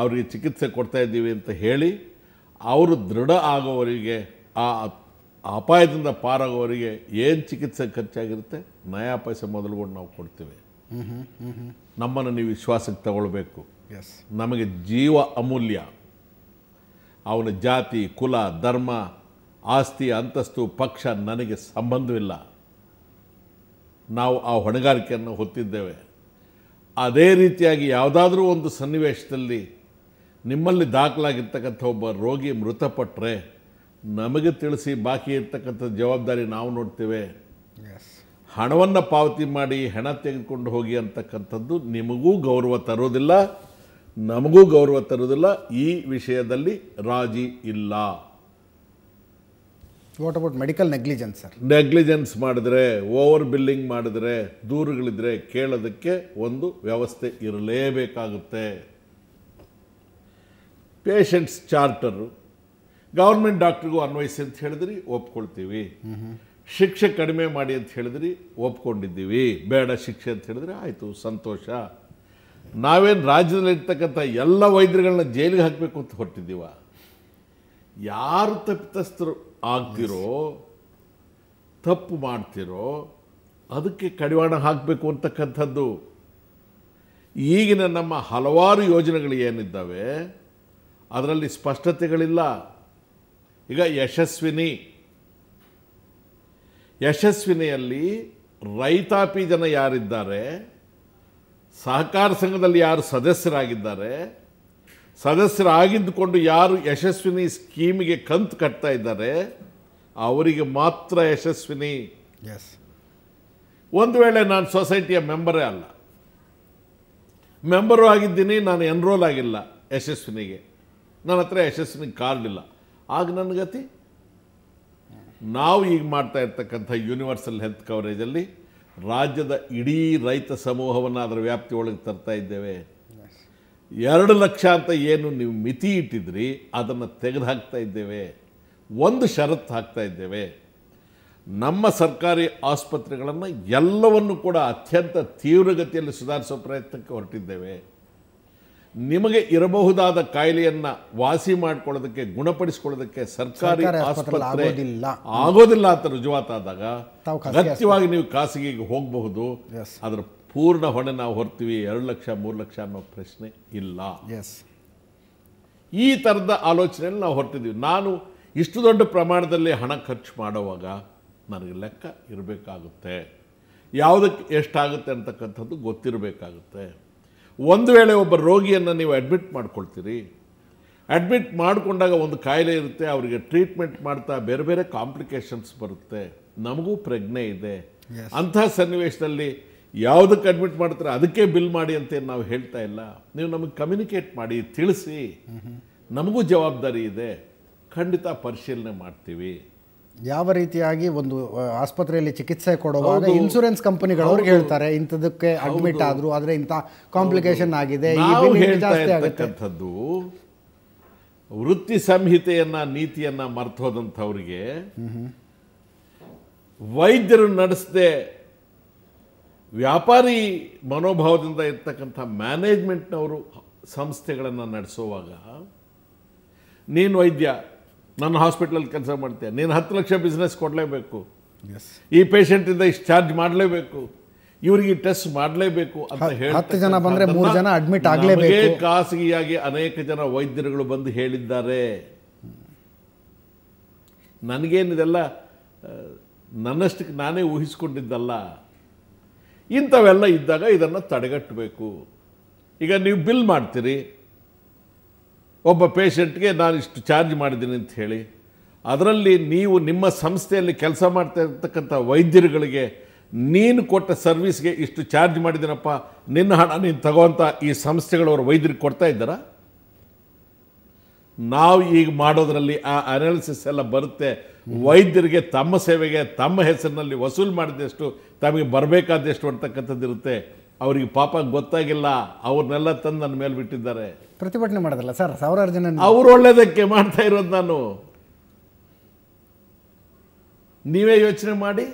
ಅವರಿಗೆ ಚಿಕಿತ್ಸೆ ಕೊಡ್ತಾ ಇದ್ದೀವಿ ಅಂತ ಹೇಳಿ ಅವರು ದೃಢ ಆಗೋವರಿಗೆ ಆ ಅಪಾಯದಿಂದ ಪಾರಾಗೋವರಿಗೆ ಏನು ಚಿಕಿತ್ಸೆ ಖರ್ಚಾಗಿರುತ್ತೆ ನಯಾ ಪೈಸೆ ಮೊದಲುಗೊಂಡು ನಾವು ಕೊಡ್ತೀವಿ ನಮ್ಮನ್ನು ನೀವು ವಿಶ್ವಾಸಕ್ಕೆ ತಗೊಳ್ಬೇಕು ಎಸ್ ನಮಗೆ ಜೀವ ಅಮೂಲ್ಯ ಅವನ ಜಾತಿ ಕುಲ ಧರ್ಮ ಆಸ್ತಿ ಅಂತಸ್ತು ಪಕ್ಷ ನನಗೆ ಸಂಬಂಧವಿಲ್ಲ ನಾವು ಆ ಹೊಣೆಗಾರಿಕೆಯನ್ನು ಹೊತ್ತಿದ್ದೇವೆ ಅದೇ ರೀತಿಯಾಗಿ ಯಾವುದಾದ್ರೂ ಒಂದು ಸನ್ನಿವೇಶದಲ್ಲಿ ನಿಮ್ಮಲ್ಲಿ ದಾಖಲಾಗಿರ್ತಕ್ಕಂಥ ಒಬ್ಬ ರೋಗಿ ಮೃತಪಟ್ಟರೆ ನಮಗೆ ತಿಳಿಸಿ ಬಾಕಿ ಇರ್ತಕ್ಕಂಥ ಜವಾಬ್ದಾರಿ ನಾವು ನೋಡ್ತೇವೆ ಹಣವನ್ನು ಪಾವತಿ ಮಾಡಿ ಹಣ ತೆಗೆದುಕೊಂಡು ಹೋಗಿ ಅಂತಕ್ಕಂಥದ್ದು ನಿಮಗೂ ಗೌರವ ತರೋದಿಲ್ಲ ನಮಗೂ ಗೌರವ ತರೋದಿಲ್ಲ ಈ ವಿಷಯದಲ್ಲಿ ರಾಜಿ ಇಲ್ಲ what about medical negligence sir negligence ಮಾಡಿದ್ರೆ ಓವರ್ ಬಿಲ್ಲಿಂಗ್ ಮಾಡಿದ್ರೆ ದೂರುಗಳಿದ್ರೆ ಕೇಳೋದಕ್ಕೆ ಒಂದು ವ್ಯವಸ್ಥೆ ಇರಲೇಬೇಕಾಗುತ್ತೆ ಪೇಷಂಟ್ಸ್ ಚಾರ್ಟರು ಗೌರ್ಮೆಂಟ್ ಡಾಕ್ಟ್ರಿಗೂ ಅನ್ವಯಿಸಿ ಅಂತ ಹೇಳಿದ್ರಿ ಒಪ್ಕೊಳ್ತೀವಿ ಶಿಕ್ಷೆ ಕಡಿಮೆ ಮಾಡಿ ಅಂತ ಹೇಳಿದ್ರಿ ಒಪ್ಕೊಂಡಿದ್ದೀವಿ ಬೇಡ ಶಿಕ್ಷೆ ಅಂತ ಹೇಳಿದ್ರೆ ಆಯಿತು ಸಂತೋಷ ನಾವೇನು ರಾಜ್ಯದಲ್ಲಿರ್ತಕ್ಕಂಥ ಎಲ್ಲ ವೈದ್ಯರುಗಳನ್ನ ಜೈಲಿಗೆ ಹಾಕಬೇಕು ಅಂತ ಹೊರಟಿದ್ದೀವ ಯಾರು ತಪ್ಪಿತಸ್ಥರು ಆಗ್ತಿರೋ ತಪ್ಪು ಮಾಡ್ತಿರೋ ಅದಕ್ಕೆ ಕಡಿವಾಣ ಹಾಕಬೇಕು ಅಂತಕ್ಕಂಥದ್ದು ಈಗಿನ ನಮ್ಮ ಹಲವಾರು ಯೋಜನೆಗಳು ಏನಿದ್ದಾವೆ ಅದರಲ್ಲಿ ಸ್ಪಷ್ಟತೆಗಳಿಲ್ಲ ಈಗ ಯಶಸ್ವಿನಿ ಯಶಸ್ವಿನಿಯಲ್ಲಿ ರೈತಾಪಿ ಜನ ಯಾರಿದ್ದಾರೆ ಸಹಕಾರ ಸಂಘದಲ್ಲಿ ಯಾರು ಸದಸ್ಯರಾಗಿದ್ದಾರೆ ಸದಸ್ಯರಾಗಿದ್ದುಕೊಂಡು ಯಾರು ಯಶಸ್ವಿನಿ ಸ್ಕೀಮಿಗೆ ಕಂತು ಕಟ್ತಾ ಇದ್ದಾರೆ ಅವರಿಗೆ ಮಾತ್ರ ಯಶಸ್ವಿನಿ ಎಸ್ ಒಂದು ವೇಳೆ ನಾನು ಸೊಸೈಟಿಯ ಮೆಂಬರೇ ಅಲ್ಲ ಮೆಂಬರು ಆಗಿದ್ದೀನಿ ನಾನು ಎನ್ರೋಲ್ ಆಗಿಲ್ಲ ಯಶಸ್ವಿನಿಗೆ ನನ್ನ ಹತ್ರ ಯಶಸ್ಸಿನ ಕಾರ್ಡ್ ಇಲ್ಲ ಆಗ ನನ್ನ ಗತಿ ನಾವು ಈಗ ಮಾಡ್ತಾ ಇರ್ತಕ್ಕಂಥ ಯೂನಿವರ್ಸಲ್ ಹೆಲ್ತ್ ಕವರೇಜಲ್ಲಿ ರಾಜ್ಯದ ಇಡೀ ರೈತ ಸಮೂಹವನ್ನು ಅದರ ವ್ಯಾಪ್ತಿ ಒಳಗೆ ತರ್ತಾ ಇದ್ದೇವೆ ಎರಡು ಲಕ್ಷ ಅಂತ ಏನು ನೀವು ಮಿತಿ ಇಟ್ಟಿದ್ರಿ ಅದನ್ನು ತೆಗೆದುಹಾಕ್ತಾ ಇದ್ದೇವೆ ಒಂದು ಷರತ್ತು ಹಾಕ್ತಾ ಇದ್ದೇವೆ ನಮ್ಮ ಸರ್ಕಾರಿ ಆಸ್ಪತ್ರೆಗಳನ್ನು ಎಲ್ಲವನ್ನು ಕೂಡ ಅತ್ಯಂತ ತೀವ್ರಗತಿಯಲ್ಲಿ ಸುಧಾರಿಸೋ ಪ್ರಯತ್ನಕ್ಕೆ ಹೊರಟಿದ್ದೇವೆ ನಿಮಗೆ ಇರಬಹುದಾದ ಕಾಯಿಲೆಯನ್ನು ವಾಸಿ ಮಾಡ್ಕೊಳ್ಳೋದಕ್ಕೆ ಗುಣಪಡಿಸಿಕೊಳ್ಳೋದಕ್ಕೆ ಸರ್ಕಾರಿ ಆಸ್ಪತ್ರೆ ಆಗೋದಿಲ್ಲ ಅಂತ ರುಜುವಾತಾದಾಗ ಅಗತ್ಯವಾಗಿ ನೀವು ಖಾಸಗಿಗೆ ಹೋಗಬಹುದು ಅದರ ಪೂರ್ಣ ಹೊಣೆ ನಾವು ಹೊರ್ತೀವಿ ಎರಡು ಲಕ್ಷ ಮೂರು ಲಕ್ಷ ಅನ್ನೋ ಪ್ರಶ್ನೆ ಇಲ್ಲ ಈ ಥರದ ಆಲೋಚನೆಯಲ್ಲಿ ನಾವು ಹೊರತಿದ್ದೀವಿ ನಾನು ಇಷ್ಟು ದೊಡ್ಡ ಪ್ರಮಾಣದಲ್ಲಿ ಹಣ ಖರ್ಚು ಮಾಡುವಾಗ ನನಗೆ ಲೆಕ್ಕ ಇರಬೇಕಾಗುತ್ತೆ ಯಾವುದಕ್ಕೆ ಎಷ್ಟಾಗುತ್ತೆ ಅಂತಕ್ಕಂಥದ್ದು ಗೊತ್ತಿರಬೇಕಾಗುತ್ತೆ ಒಂದು ವೇಳೆ ಒಬ್ಬ ರೋಗಿಯನ್ನು ನೀವು ಅಡ್ಮಿಟ್ ಮಾಡ್ಕೊಳ್ತೀರಿ ಅಡ್ಮಿಟ್ ಮಾಡಿಕೊಂಡಾಗ ಒಂದು ಕಾಯಿಲೆ ಇರುತ್ತೆ ಅವರಿಗೆ ಟ್ರೀಟ್ಮೆಂಟ್ ಮಾಡ್ತಾ ಬೇರೆ ಬೇರೆ ಕಾಂಪ್ಲಿಕೇಶನ್ಸ್ ಬರುತ್ತೆ ನಮಗೂ ಪ್ರಜ್ಞೆ ಇದೆ ಅಂಥ ಸನ್ನಿವೇಶದಲ್ಲಿ ಯಾವುದಕ್ಕೆ ಅಡ್ಮಿಟ್ ಮಾಡ್ತಾರೆ ಅದಕ್ಕೆ ಬಿಲ್ ಮಾಡಿ ಅಂತೇನು ನಾವು ಹೇಳ್ತಾ ಇಲ್ಲ ನೀವು ನಮಗೆ ಕಮ್ಯುನಿಕೇಟ್ ಮಾಡಿ ತಿಳಿಸಿ ನಮಗೂ ಜವಾಬ್ದಾರಿ ಇದೆ ಖಂಡಿತ ಪರಿಶೀಲನೆ ಮಾಡ್ತೀವಿ ಯಾವ ರೀತಿಯಾಗಿ ಒಂದು ಆಸ್ಪತ್ರೆಯಲ್ಲಿ ಚಿಕಿತ್ಸೆ ಕೊಡುವಾಗ ಇನ್ಸೂರೆನ್ಸ್ ಕಂಪನಿಗಳು ಅವ್ರಿಗೆ ಹೇಳ್ತಾರೆ ಇಂಥದಕ್ಕೆ ಅಡ್ಮಿಟ್ ಆದ್ರು ಆದ್ರೆ ಇಂಥ ಕಾಂಪ್ಲಿಕೇಶನ್ ಆಗಿದೆ ವೃತ್ತಿ ಸಂಹಿತೆಯನ್ನ ನೀತಿಯನ್ನ ಮರ್ತೋದಂಥವ್ರಿಗೆ ವೈದ್ಯರು ನಡೆಸದೆ ವ್ಯಾಪಾರಿ ಮನೋಭಾವದಿಂದ ಇರ್ತಕ್ಕಂಥ ಮ್ಯಾನೇಜ್ಮೆಂಟ್ನವರು ಸಂಸ್ಥೆಗಳನ್ನು ನಡೆಸುವಾಗ ನೀನು ವೈದ್ಯ ನನ್ನ ಹಾಸ್ಪಿಟ್ಲಲ್ಲಿ ಕೆಲಸ ಮಾಡ್ತೇನೆ ನೀನು ಹತ್ತು ಲಕ್ಷ ಬಿಸ್ನೆಸ್ ಕೊಡಲೇಬೇಕು ಈ ಪೇಷಂಟಿಂದ ಇಷ್ಟು ಚಾರ್ಜ್ ಮಾಡಲೇಬೇಕು ಇವರಿಗೆ ಟೆಸ್ಟ್ ಮಾಡಲೇಬೇಕು ಅಂತ ಹೇಳಿ ಜನ ಬಂದರೆ ಮೂರು ಜನ ಅಡ್ಮಿಟ್ ಆಗಲೇಬೇಕು ಖಾಸಗಿಯಾಗಿ ಅನೇಕ ಜನ ವೈದ್ಯರುಗಳು ಬಂದು ಹೇಳಿದ್ದಾರೆ ನನಗೇನಿದೆಲ್ಲ ನನ್ನಷ್ಟಕ್ಕೆ ನಾನೇ ಊಹಿಸಿಕೊಂಡಿದ್ದಲ್ಲ ಇಂಥವೆಲ್ಲ ಇದ್ದಾಗ ಇದನ್ನು ತಡೆಗಟ್ಟಬೇಕು ಈಗ ನೀವು ಬಿಲ್ ಮಾಡ್ತೀರಿ ಒಬ್ಬ ಪೇಷಂಟ್ಗೆ ನಾನು ಇಷ್ಟು ಚಾರ್ಜ್ ಮಾಡಿದ್ದೀನಿ ಅಂತ ಹೇಳಿ ಅದರಲ್ಲಿ ನೀವು ನಿಮ್ಮ ಸಂಸ್ಥೆಯಲ್ಲಿ ಕೆಲಸ ಮಾಡ್ತಾ ಇರ್ತಕ್ಕಂಥ ವೈದ್ಯರುಗಳಿಗೆ ನೀನು ಕೊಟ್ಟ ಸರ್ವಿಸ್ಗೆ ಇಷ್ಟು ಚಾರ್ಜ್ ಮಾಡಿದ್ದೀನಪ್ಪ ನಿನ್ನ ಹಣ ನೀನು ತಗೋಂಥ ಈ ಸಂಸ್ಥೆಗಳವರು ವೈದ್ಯರಿಗೆ ಕೊಡ್ತಾ ಇದ್ದಾರಾ ನಾವು ಈಗ ಮಾಡೋದರಲ್ಲಿ ಆ ಅನಾಲಿಸಿಸ್ ಎಲ್ಲ ಬರುತ್ತೆ ವೈದ್ಯರಿಗೆ ತಮ್ಮ ಸೇವೆಗೆ ತಮ್ಮ ಹೆಸರಿನಲ್ಲಿ ವಸೂಲು ಮಾಡಿದಷ್ಟು ತಮಗೆ ಬರಬೇಕಾದಷ್ಟು ಅಂತಕ್ಕಂಥದ್ದು ಇರುತ್ತೆ ಅವರಿಗೆ ಪಾಪ ಗೊತ್ತಾಗಿಲ್ಲ ಅವ್ರನ್ನೆಲ್ಲ ತಂದು ನನ್ನ ಮೇಲೆ ಬಿಟ್ಟಿದ್ದಾರೆ ಪ್ರತಿಭಟನೆ ಮಾಡೋದಲ್ಲ ಸರ್ ಸಾವಿರಾರು ಜನ ಅವ್ರು ಒಳ್ಳೇದಕ್ಕೆ ಮಾಡ್ತಾ ಇರೋದು ನಾನು ನೀವೇ ಯೋಚನೆ ಮಾಡಿ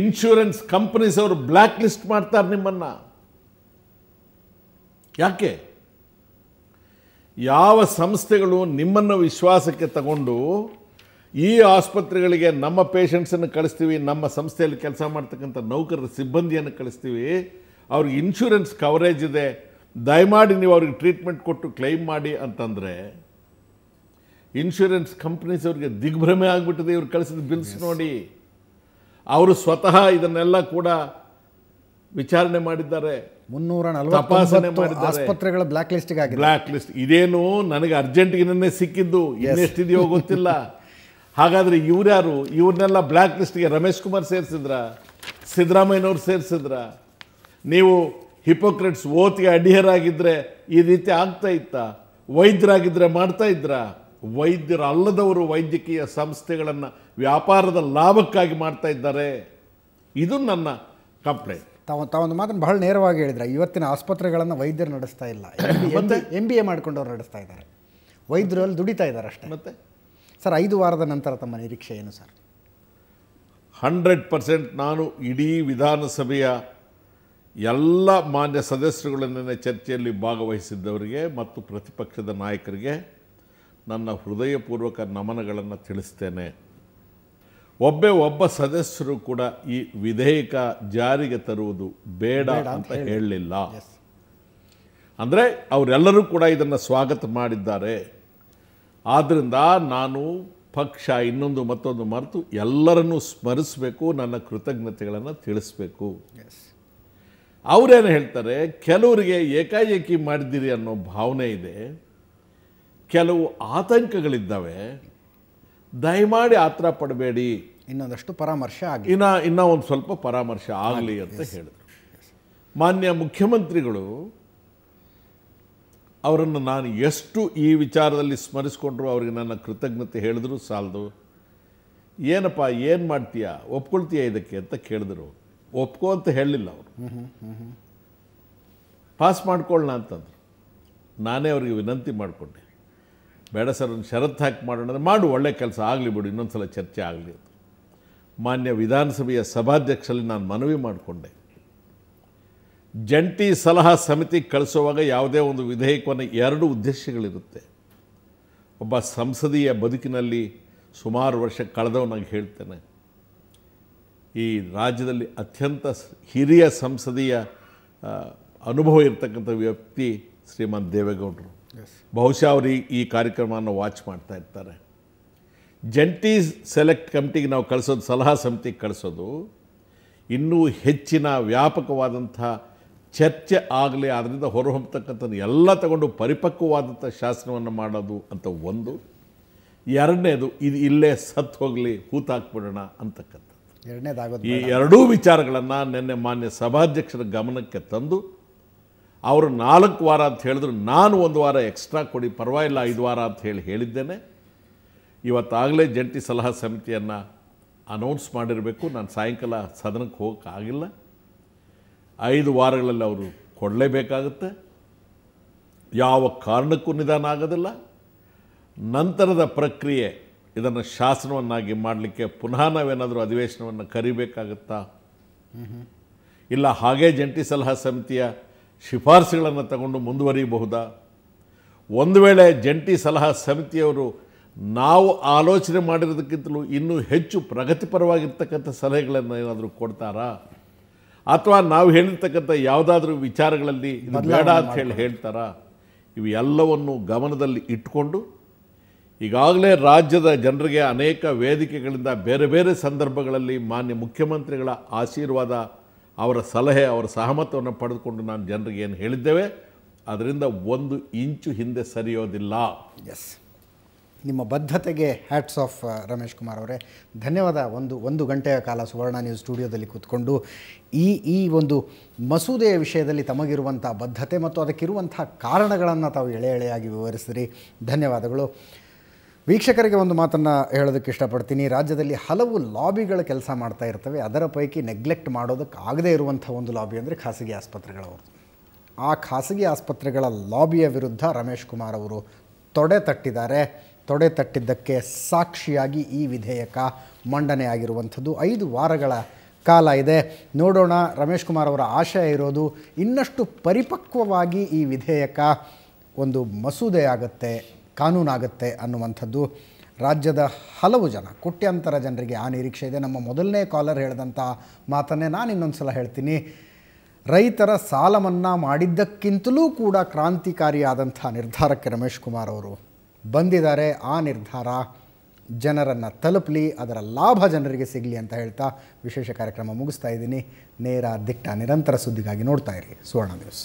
ಇನ್ಶೂರೆನ್ಸ್ ಕಂಪ್ನೀಸ್ ಅವರು ಬ್ಲ್ಯಾಕ್ ಲಿಸ್ಟ್ ಮಾಡ್ತಾರೆ ನಿಮ್ಮನ್ನು ಯಾಕೆ ಯಾವ ಸಂಸ್ಥೆಗಳು ನಿಮ್ಮನ್ನು ವಿಶ್ವಾಸಕ್ಕೆ ತಗೊಂಡು ಈ ಆಸ್ಪತ್ರೆಗಳಿಗೆ ನಮ್ಮ ಪೇಷಂಟ್ಸನ್ನು ಕಳಿಸ್ತೀವಿ ನಮ್ಮ ಸಂಸ್ಥೆಯಲ್ಲಿ ಕೆಲಸ ಮಾಡ್ತಕ್ಕಂಥ ನೌಕರರ ಸಿಬ್ಬಂದಿಯನ್ನು ಕಳಿಸ್ತೀವಿ ಅವ್ರಿಗೆ ಇನ್ಶೂರೆನ್ಸ್ ಕವರೇಜ್ ಇದೆ ದಯಮಾಡಿ ನೀವು ಅವ್ರಿಗೆ ಟ್ರೀಟ್ಮೆಂಟ್ ಕೊಟ್ಟು ಕ್ಲೈಮ್ ಮಾಡಿ ಅಂತಂದರೆ ಇನ್ಶೂರೆನ್ಸ್ ಕಂಪ್ನೀಸ್ ಅವ್ರಿಗೆ ದಿಗ್ಭ್ರಮೆ ಆಗಿಬಿಟ್ಟಿದೆ ಇವ್ರು ಕಳಿಸಿದ ಬಿಲ್ಸ್ ನೋಡಿ ಅವರು ಸ್ವತಃ ಇದನ್ನೆಲ್ಲ ಕೂಡ ವಿಚಾರಣೆ ಮಾಡಿದ್ದಾರೆ ಮುನ್ನೂರ ತಪಾಸಣೆ ಮಾಡಿದ್ದಾರೆ ಬ್ಲಾಕ್ ಲಿಸ್ಟ್ ಲಿಸ್ಟ್ ಇದೇನು ನನಗೆ ಅರ್ಜೆಂಟ್ ನಿನ್ನೆ ಸಿಕ್ಕಿದ್ದು ಇನ್ನೆಷ್ಟಿದೆಯೋ ಗೊತ್ತಿಲ್ಲ (laughs) ಹಾಗಾದರೆ ಇವ್ರ್ಯಾರು ಇವ್ರನ್ನೆಲ್ಲ ಬ್ಲ್ಯಾಕ್ ಲಿಸ್ಟ್ಗೆ ರಮೇಶ್ ಕುಮಾರ್ ಸೇರಿಸಿದ್ರ ಸಿದ್ದರಾಮಯ್ಯನವ್ರು ಸೇರಿಸಿದ್ರ ನೀವು ಹಿಪೋಕ್ರೆಟ್ಸ್ ಓತ್ಗೆ ಅಡಿಹರಾಗಿದ್ರೆ ಈ ರೀತಿ ಆಗ್ತಾ ಇತ್ತ ವೈದ್ಯರಾಗಿದ್ದರೆ ಮಾಡ್ತಾ ಇದ್ರ ಅಲ್ಲದವರು ವೈದ್ಯಕೀಯ ಸಂಸ್ಥೆಗಳನ್ನು ವ್ಯಾಪಾರದ ಲಾಭಕ್ಕಾಗಿ ಮಾಡ್ತಾ ಇದ್ದಾರೆ ಇದು ನನ್ನ ಕಂಪ್ಲೇಂಟ್ ತಾವ ತಾವೊಂದು ಮಾತನ್ನು ಬಹಳ ನೇರವಾಗಿ ಹೇಳಿದ್ರೆ ಇವತ್ತಿನ ಆಸ್ಪತ್ರೆಗಳನ್ನು ವೈದ್ಯರು ನಡೆಸ್ತಾ ಇಲ್ಲ ಎಂ ಬಿ ಎ ಮಾಡ್ಕೊಂಡವ್ರು ನಡೆಸ್ತಾ ಇದ್ದಾರೆ ವೈದ್ಯರಲ್ಲಿ ದುಡಿತಾ ಇದ್ದಾರೆ ಅಷ್ಟೇ ಮತ್ತೆ ಸರ್ ಐದು ವಾರದ ನಂತರ ತಮ್ಮ ನಿರೀಕ್ಷೆ ಏನು ಸರ್ ಹಂಡ್ರೆಡ್ ಪರ್ಸೆಂಟ್ ನಾನು ಇಡೀ ವಿಧಾನಸಭೆಯ ಎಲ್ಲ ಮಾನ್ಯ ಸದಸ್ಯರುಗಳನ್ನ ಚರ್ಚೆಯಲ್ಲಿ ಭಾಗವಹಿಸಿದ್ದವರಿಗೆ ಮತ್ತು ಪ್ರತಿಪಕ್ಷದ ನಾಯಕರಿಗೆ ನನ್ನ ಹೃದಯಪೂರ್ವಕ ನಮನಗಳನ್ನು ತಿಳಿಸ್ತೇನೆ ಒಬ್ಬೇ ಒಬ್ಬ ಸದಸ್ಯರು ಕೂಡ ಈ ವಿಧೇಯಕ ಜಾರಿಗೆ ತರುವುದು ಬೇಡ ಅಂತ ಹೇಳಲಿಲ್ಲ ಅಂದರೆ ಅವರೆಲ್ಲರೂ ಕೂಡ ಇದನ್ನು ಸ್ವಾಗತ ಮಾಡಿದ್ದಾರೆ ಆದ್ದರಿಂದ ನಾನು ಪಕ್ಷ ಇನ್ನೊಂದು ಮತ್ತೊಂದು ಮರೆತು ಎಲ್ಲರನ್ನೂ ಸ್ಮರಿಸಬೇಕು ನನ್ನ ಕೃತಜ್ಞತೆಗಳನ್ನು ತಿಳಿಸ್ಬೇಕು ಅವರೇನು ಹೇಳ್ತಾರೆ ಕೆಲವರಿಗೆ ಏಕಾಏಕಿ ಮಾಡಿದ್ದೀರಿ ಅನ್ನೋ ಭಾವನೆ ಇದೆ ಕೆಲವು ಆತಂಕಗಳಿದ್ದಾವೆ ದಯಮಾಡಿ ಆತರ ಪಡಬೇಡಿ ಇನ್ನೊಂದಷ್ಟು ಪರಾಮರ್ಶೆ ಆಗಲಿ ಇನ್ನು ಇನ್ನೂ ಒಂದು ಸ್ವಲ್ಪ ಪರಾಮರ್ಶೆ ಆಗಲಿ ಅಂತ ಹೇಳಿದರು ಮಾನ್ಯ ಮುಖ್ಯಮಂತ್ರಿಗಳು ಅವರನ್ನು ನಾನು ಎಷ್ಟು ಈ ವಿಚಾರದಲ್ಲಿ ಸ್ಮರಿಸಿಕೊಂಡ್ರು ಅವರಿಗೆ ನನ್ನ ಕೃತಜ್ಞತೆ ಹೇಳಿದ್ರು ಸಾಲದು ಏನಪ್ಪ ಏನು ಮಾಡ್ತೀಯಾ ಒಪ್ಕೊಳ್ತೀಯಾ ಇದಕ್ಕೆ ಅಂತ ಕೇಳಿದ್ರು ಒಪ್ಕೋ ಅಂತ ಹೇಳಲಿಲ್ಲ ಅವರು ಪಾಸ್ ಮಾಡ್ಕೊಳ್ಳೋಣ ಅಂತಂದರು ನಾನೇ ಅವರಿಗೆ ವಿನಂತಿ ಮಾಡಿಕೊಂಡೆ ಬೇಡ ಸರ್ ಒಂದು ಷರತ್ತು ಹಾಕಿ ಮಾಡೋಣ ಅಂದರೆ ಮಾಡು ಒಳ್ಳೆ ಕೆಲಸ ಆಗಲಿ ಬಿಡು ಇನ್ನೊಂದು ಸಲ ಚರ್ಚೆ ಆಗಲಿ ಮಾನ್ಯ ವಿಧಾನಸಭೆಯ ಸಭಾಧ್ಯಕ್ಷರಲ್ಲಿ ನಾನು ಮನವಿ ಮಾಡಿಕೊಂಡೆ ಜಂಟಿ ಸಲಹಾ ಸಮಿತಿ ಕಳಿಸುವಾಗ ಯಾವುದೇ ಒಂದು ವಿಧೇಯಕವನ್ನು ಎರಡು ಉದ್ದೇಶಗಳಿರುತ್ತೆ ಒಬ್ಬ ಸಂಸದೀಯ ಬದುಕಿನಲ್ಲಿ ಸುಮಾರು ವರ್ಷ ನಾನು ಹೇಳ್ತೇನೆ ಈ ರಾಜ್ಯದಲ್ಲಿ ಅತ್ಯಂತ ಹಿರಿಯ ಸಂಸದೀಯ ಅನುಭವ ಇರತಕ್ಕಂಥ ವ್ಯಕ್ತಿ ಶ್ರೀಮಂತ ದೇವೇಗೌಡರು ಬಹುಶಃ ಅವರು ಈ ಕಾರ್ಯಕ್ರಮವನ್ನು ವಾಚ್ ಮಾಡ್ತಾ ಇರ್ತಾರೆ ಜಂಟಿ ಸೆಲೆಕ್ಟ್ ಕಮಿಟಿಗೆ ನಾವು ಕಳಿಸೋದು ಸಲಹಾ ಸಮಿತಿಗೆ ಕಳಿಸೋದು ಇನ್ನೂ ಹೆಚ್ಚಿನ ವ್ಯಾಪಕವಾದಂಥ ಚರ್ಚೆ ಆಗಲಿ ಅದರಿಂದ ಹೊರಹೊಮ್ಮತಕ್ಕಂಥದ್ದು ಎಲ್ಲ ತಗೊಂಡು ಪರಿಪಕ್ವವಾದಂಥ ಶಾಸನವನ್ನು ಮಾಡೋದು ಅಂತ ಒಂದು ಎರಡನೇದು ಇದು ಇಲ್ಲೇ ಸತ್ತು ಹೋಗಲಿ ಹೂತಾಕ್ಬಿಡೋಣ ಅಂತಕ್ಕಂಥದ್ದು ಎರಡನೇದಾಗೋದು ಈ ಎರಡೂ ವಿಚಾರಗಳನ್ನು ನಿನ್ನೆ ಮಾನ್ಯ ಸಭಾಧ್ಯಕ್ಷರ ಗಮನಕ್ಕೆ ತಂದು ಅವರು ನಾಲ್ಕು ವಾರ ಅಂತ ಹೇಳಿದ್ರು ನಾನು ಒಂದು ವಾರ ಎಕ್ಸ್ಟ್ರಾ ಕೊಡಿ ಪರವಾಗಿಲ್ಲ ಐದು ವಾರ ಅಂತ ಹೇಳಿ ಹೇಳಿದ್ದೇನೆ ಇವತ್ತಾಗಲೇ ಜಂಟಿ ಸಲಹಾ ಸಮಿತಿಯನ್ನು ಅನೌನ್ಸ್ ಮಾಡಿರಬೇಕು ನಾನು ಸಾಯಂಕಾಲ ಸದನಕ್ಕೆ ಹೋಗೋಕ್ಕಾಗಿಲ್ಲ ಐದು ವಾರಗಳಲ್ಲಿ ಅವರು ಕೊಡಲೇಬೇಕಾಗುತ್ತೆ ಯಾವ ಕಾರಣಕ್ಕೂ ನಿಧಾನ ಆಗೋದಿಲ್ಲ ನಂತರದ ಪ್ರಕ್ರಿಯೆ ಇದನ್ನು ಶಾಸನವನ್ನಾಗಿ ಮಾಡಲಿಕ್ಕೆ ಪುನಃ ನಾವೇನಾದರೂ ಅಧಿವೇಶನವನ್ನು ಕರಿಬೇಕಾಗತ್ತಾ ಇಲ್ಲ ಹಾಗೇ ಜಂಟಿ ಸಲಹಾ ಸಮಿತಿಯ ಶಿಫಾರಸುಗಳನ್ನು ತಗೊಂಡು ಮುಂದುವರಿಯಬಹುದಾ ಒಂದು ವೇಳೆ ಜಂಟಿ ಸಲಹಾ ಸಮಿತಿಯವರು ನಾವು ಆಲೋಚನೆ ಮಾಡಿರೋದಕ್ಕಿಂತಲೂ ಇನ್ನೂ ಹೆಚ್ಚು ಪ್ರಗತಿಪರವಾಗಿರ್ತಕ್ಕಂಥ ಸಲಹೆಗಳನ್ನು ಏನಾದರೂ ಕೊಡ್ತಾರಾ ಅಥವಾ ನಾವು ಹೇಳಿರ್ತಕ್ಕಂಥ ಯಾವುದಾದ್ರೂ ವಿಚಾರಗಳಲ್ಲಿ ಇದು ಬೇಡ ಅಂತ ಹೇಳಿ ಹೇಳ್ತಾರಾ ಇವೆಲ್ಲವನ್ನು ಗಮನದಲ್ಲಿ ಇಟ್ಕೊಂಡು ಈಗಾಗಲೇ ರಾಜ್ಯದ ಜನರಿಗೆ ಅನೇಕ ವೇದಿಕೆಗಳಿಂದ ಬೇರೆ ಬೇರೆ ಸಂದರ್ಭಗಳಲ್ಲಿ ಮಾನ್ಯ ಮುಖ್ಯಮಂತ್ರಿಗಳ ಆಶೀರ್ವಾದ ಅವರ ಸಲಹೆ ಅವರ ಸಹಮತವನ್ನು ಪಡೆದುಕೊಂಡು ನಾನು ಜನರಿಗೆ ಏನು ಹೇಳಿದ್ದೇವೆ ಅದರಿಂದ ಒಂದು ಇಂಚು ಹಿಂದೆ ಸರಿಯೋದಿಲ್ಲ ಎಸ್ ನಿಮ್ಮ ಬದ್ಧತೆಗೆ ಹ್ಯಾಟ್ಸ್ ಆಫ್ ರಮೇಶ್ ಕುಮಾರ್ ಅವರೇ ಧನ್ಯವಾದ ಒಂದು ಒಂದು ಗಂಟೆಯ ಕಾಲ ಸುವರ್ಣ ನ್ಯೂಸ್ ಸ್ಟುಡಿಯೋದಲ್ಲಿ ಕೂತ್ಕೊಂಡು ಈ ಈ ಒಂದು ಮಸೂದೆಯ ವಿಷಯದಲ್ಲಿ ತಮಗಿರುವಂಥ ಬದ್ಧತೆ ಮತ್ತು ಅದಕ್ಕಿರುವಂಥ ಕಾರಣಗಳನ್ನು ತಾವು ಎಳೆ ಎಳೆಯಾಗಿ ವಿವರಿಸಿರಿ ಧನ್ಯವಾದಗಳು ವೀಕ್ಷಕರಿಗೆ ಒಂದು ಮಾತನ್ನು ಹೇಳೋದಕ್ಕೆ ಇಷ್ಟಪಡ್ತೀನಿ ರಾಜ್ಯದಲ್ಲಿ ಹಲವು ಲಾಬಿಗಳು ಕೆಲಸ ಮಾಡ್ತಾ ಇರ್ತವೆ ಅದರ ಪೈಕಿ ನೆಗ್ಲೆಕ್ಟ್ ಮಾಡೋದಕ್ಕೆ ಆಗದೇ ಇರುವಂಥ ಒಂದು ಲಾಬಿ ಅಂದರೆ ಖಾಸಗಿ ಆಸ್ಪತ್ರೆಗಳವರು ಆ ಖಾಸಗಿ ಆಸ್ಪತ್ರೆಗಳ ಲಾಬಿಯ ವಿರುದ್ಧ ರಮೇಶ್ ಕುಮಾರ್ ಅವರು ತೊಡೆ ತಟ್ಟಿದ್ದಾರೆ ತೊಡೆ ತಟ್ಟಿದ್ದಕ್ಕೆ ಸಾಕ್ಷಿಯಾಗಿ ಈ ವಿಧೇಯಕ ಮಂಡನೆಯಾಗಿರುವಂಥದ್ದು ಐದು ವಾರಗಳ ಕಾಲ ಇದೆ ನೋಡೋಣ ರಮೇಶ್ ಕುಮಾರ್ ಅವರ ಆಶಯ ಇರೋದು ಇನ್ನಷ್ಟು ಪರಿಪಕ್ವವಾಗಿ ಈ ವಿಧೇಯಕ ಒಂದು ಮಸೂದೆಯಾಗುತ್ತೆ ಕಾನೂನಾಗುತ್ತೆ ಅನ್ನುವಂಥದ್ದು ರಾಜ್ಯದ ಹಲವು ಜನ ಕೋಟ್ಯಾಂತರ ಜನರಿಗೆ ಆ ನಿರೀಕ್ಷೆ ಇದೆ ನಮ್ಮ ಮೊದಲನೇ ಕಾಲರ್ ಹೇಳಿದಂಥ ಮಾತನ್ನೇ ನಾನು ಇನ್ನೊಂದು ಸಲ ಹೇಳ್ತೀನಿ ರೈತರ ಸಾಲ ಮನ್ನಾ ಮಾಡಿದ್ದಕ್ಕಿಂತಲೂ ಕೂಡ ಕ್ರಾಂತಿಕಾರಿಯಾದಂಥ ನಿರ್ಧಾರಕ್ಕೆ ರಮೇಶ್ ಕುಮಾರ್ ಅವರು ಬಂದಿದ್ದಾರೆ ಆ ನಿರ್ಧಾರ ಜನರನ್ನು ತಲುಪಲಿ ಅದರ ಲಾಭ ಜನರಿಗೆ ಸಿಗಲಿ ಅಂತ ಹೇಳ್ತಾ ವಿಶೇಷ ಕಾರ್ಯಕ್ರಮ ಮುಗಿಸ್ತಾ ಇದ್ದೀನಿ ನೇರ ದಿಟ್ಟ ನಿರಂತರ ಸುದ್ದಿಗಾಗಿ ನೋಡ್ತಾ ಇರಿ ಸುವರ್ಣ ನ್ಯೂಸ್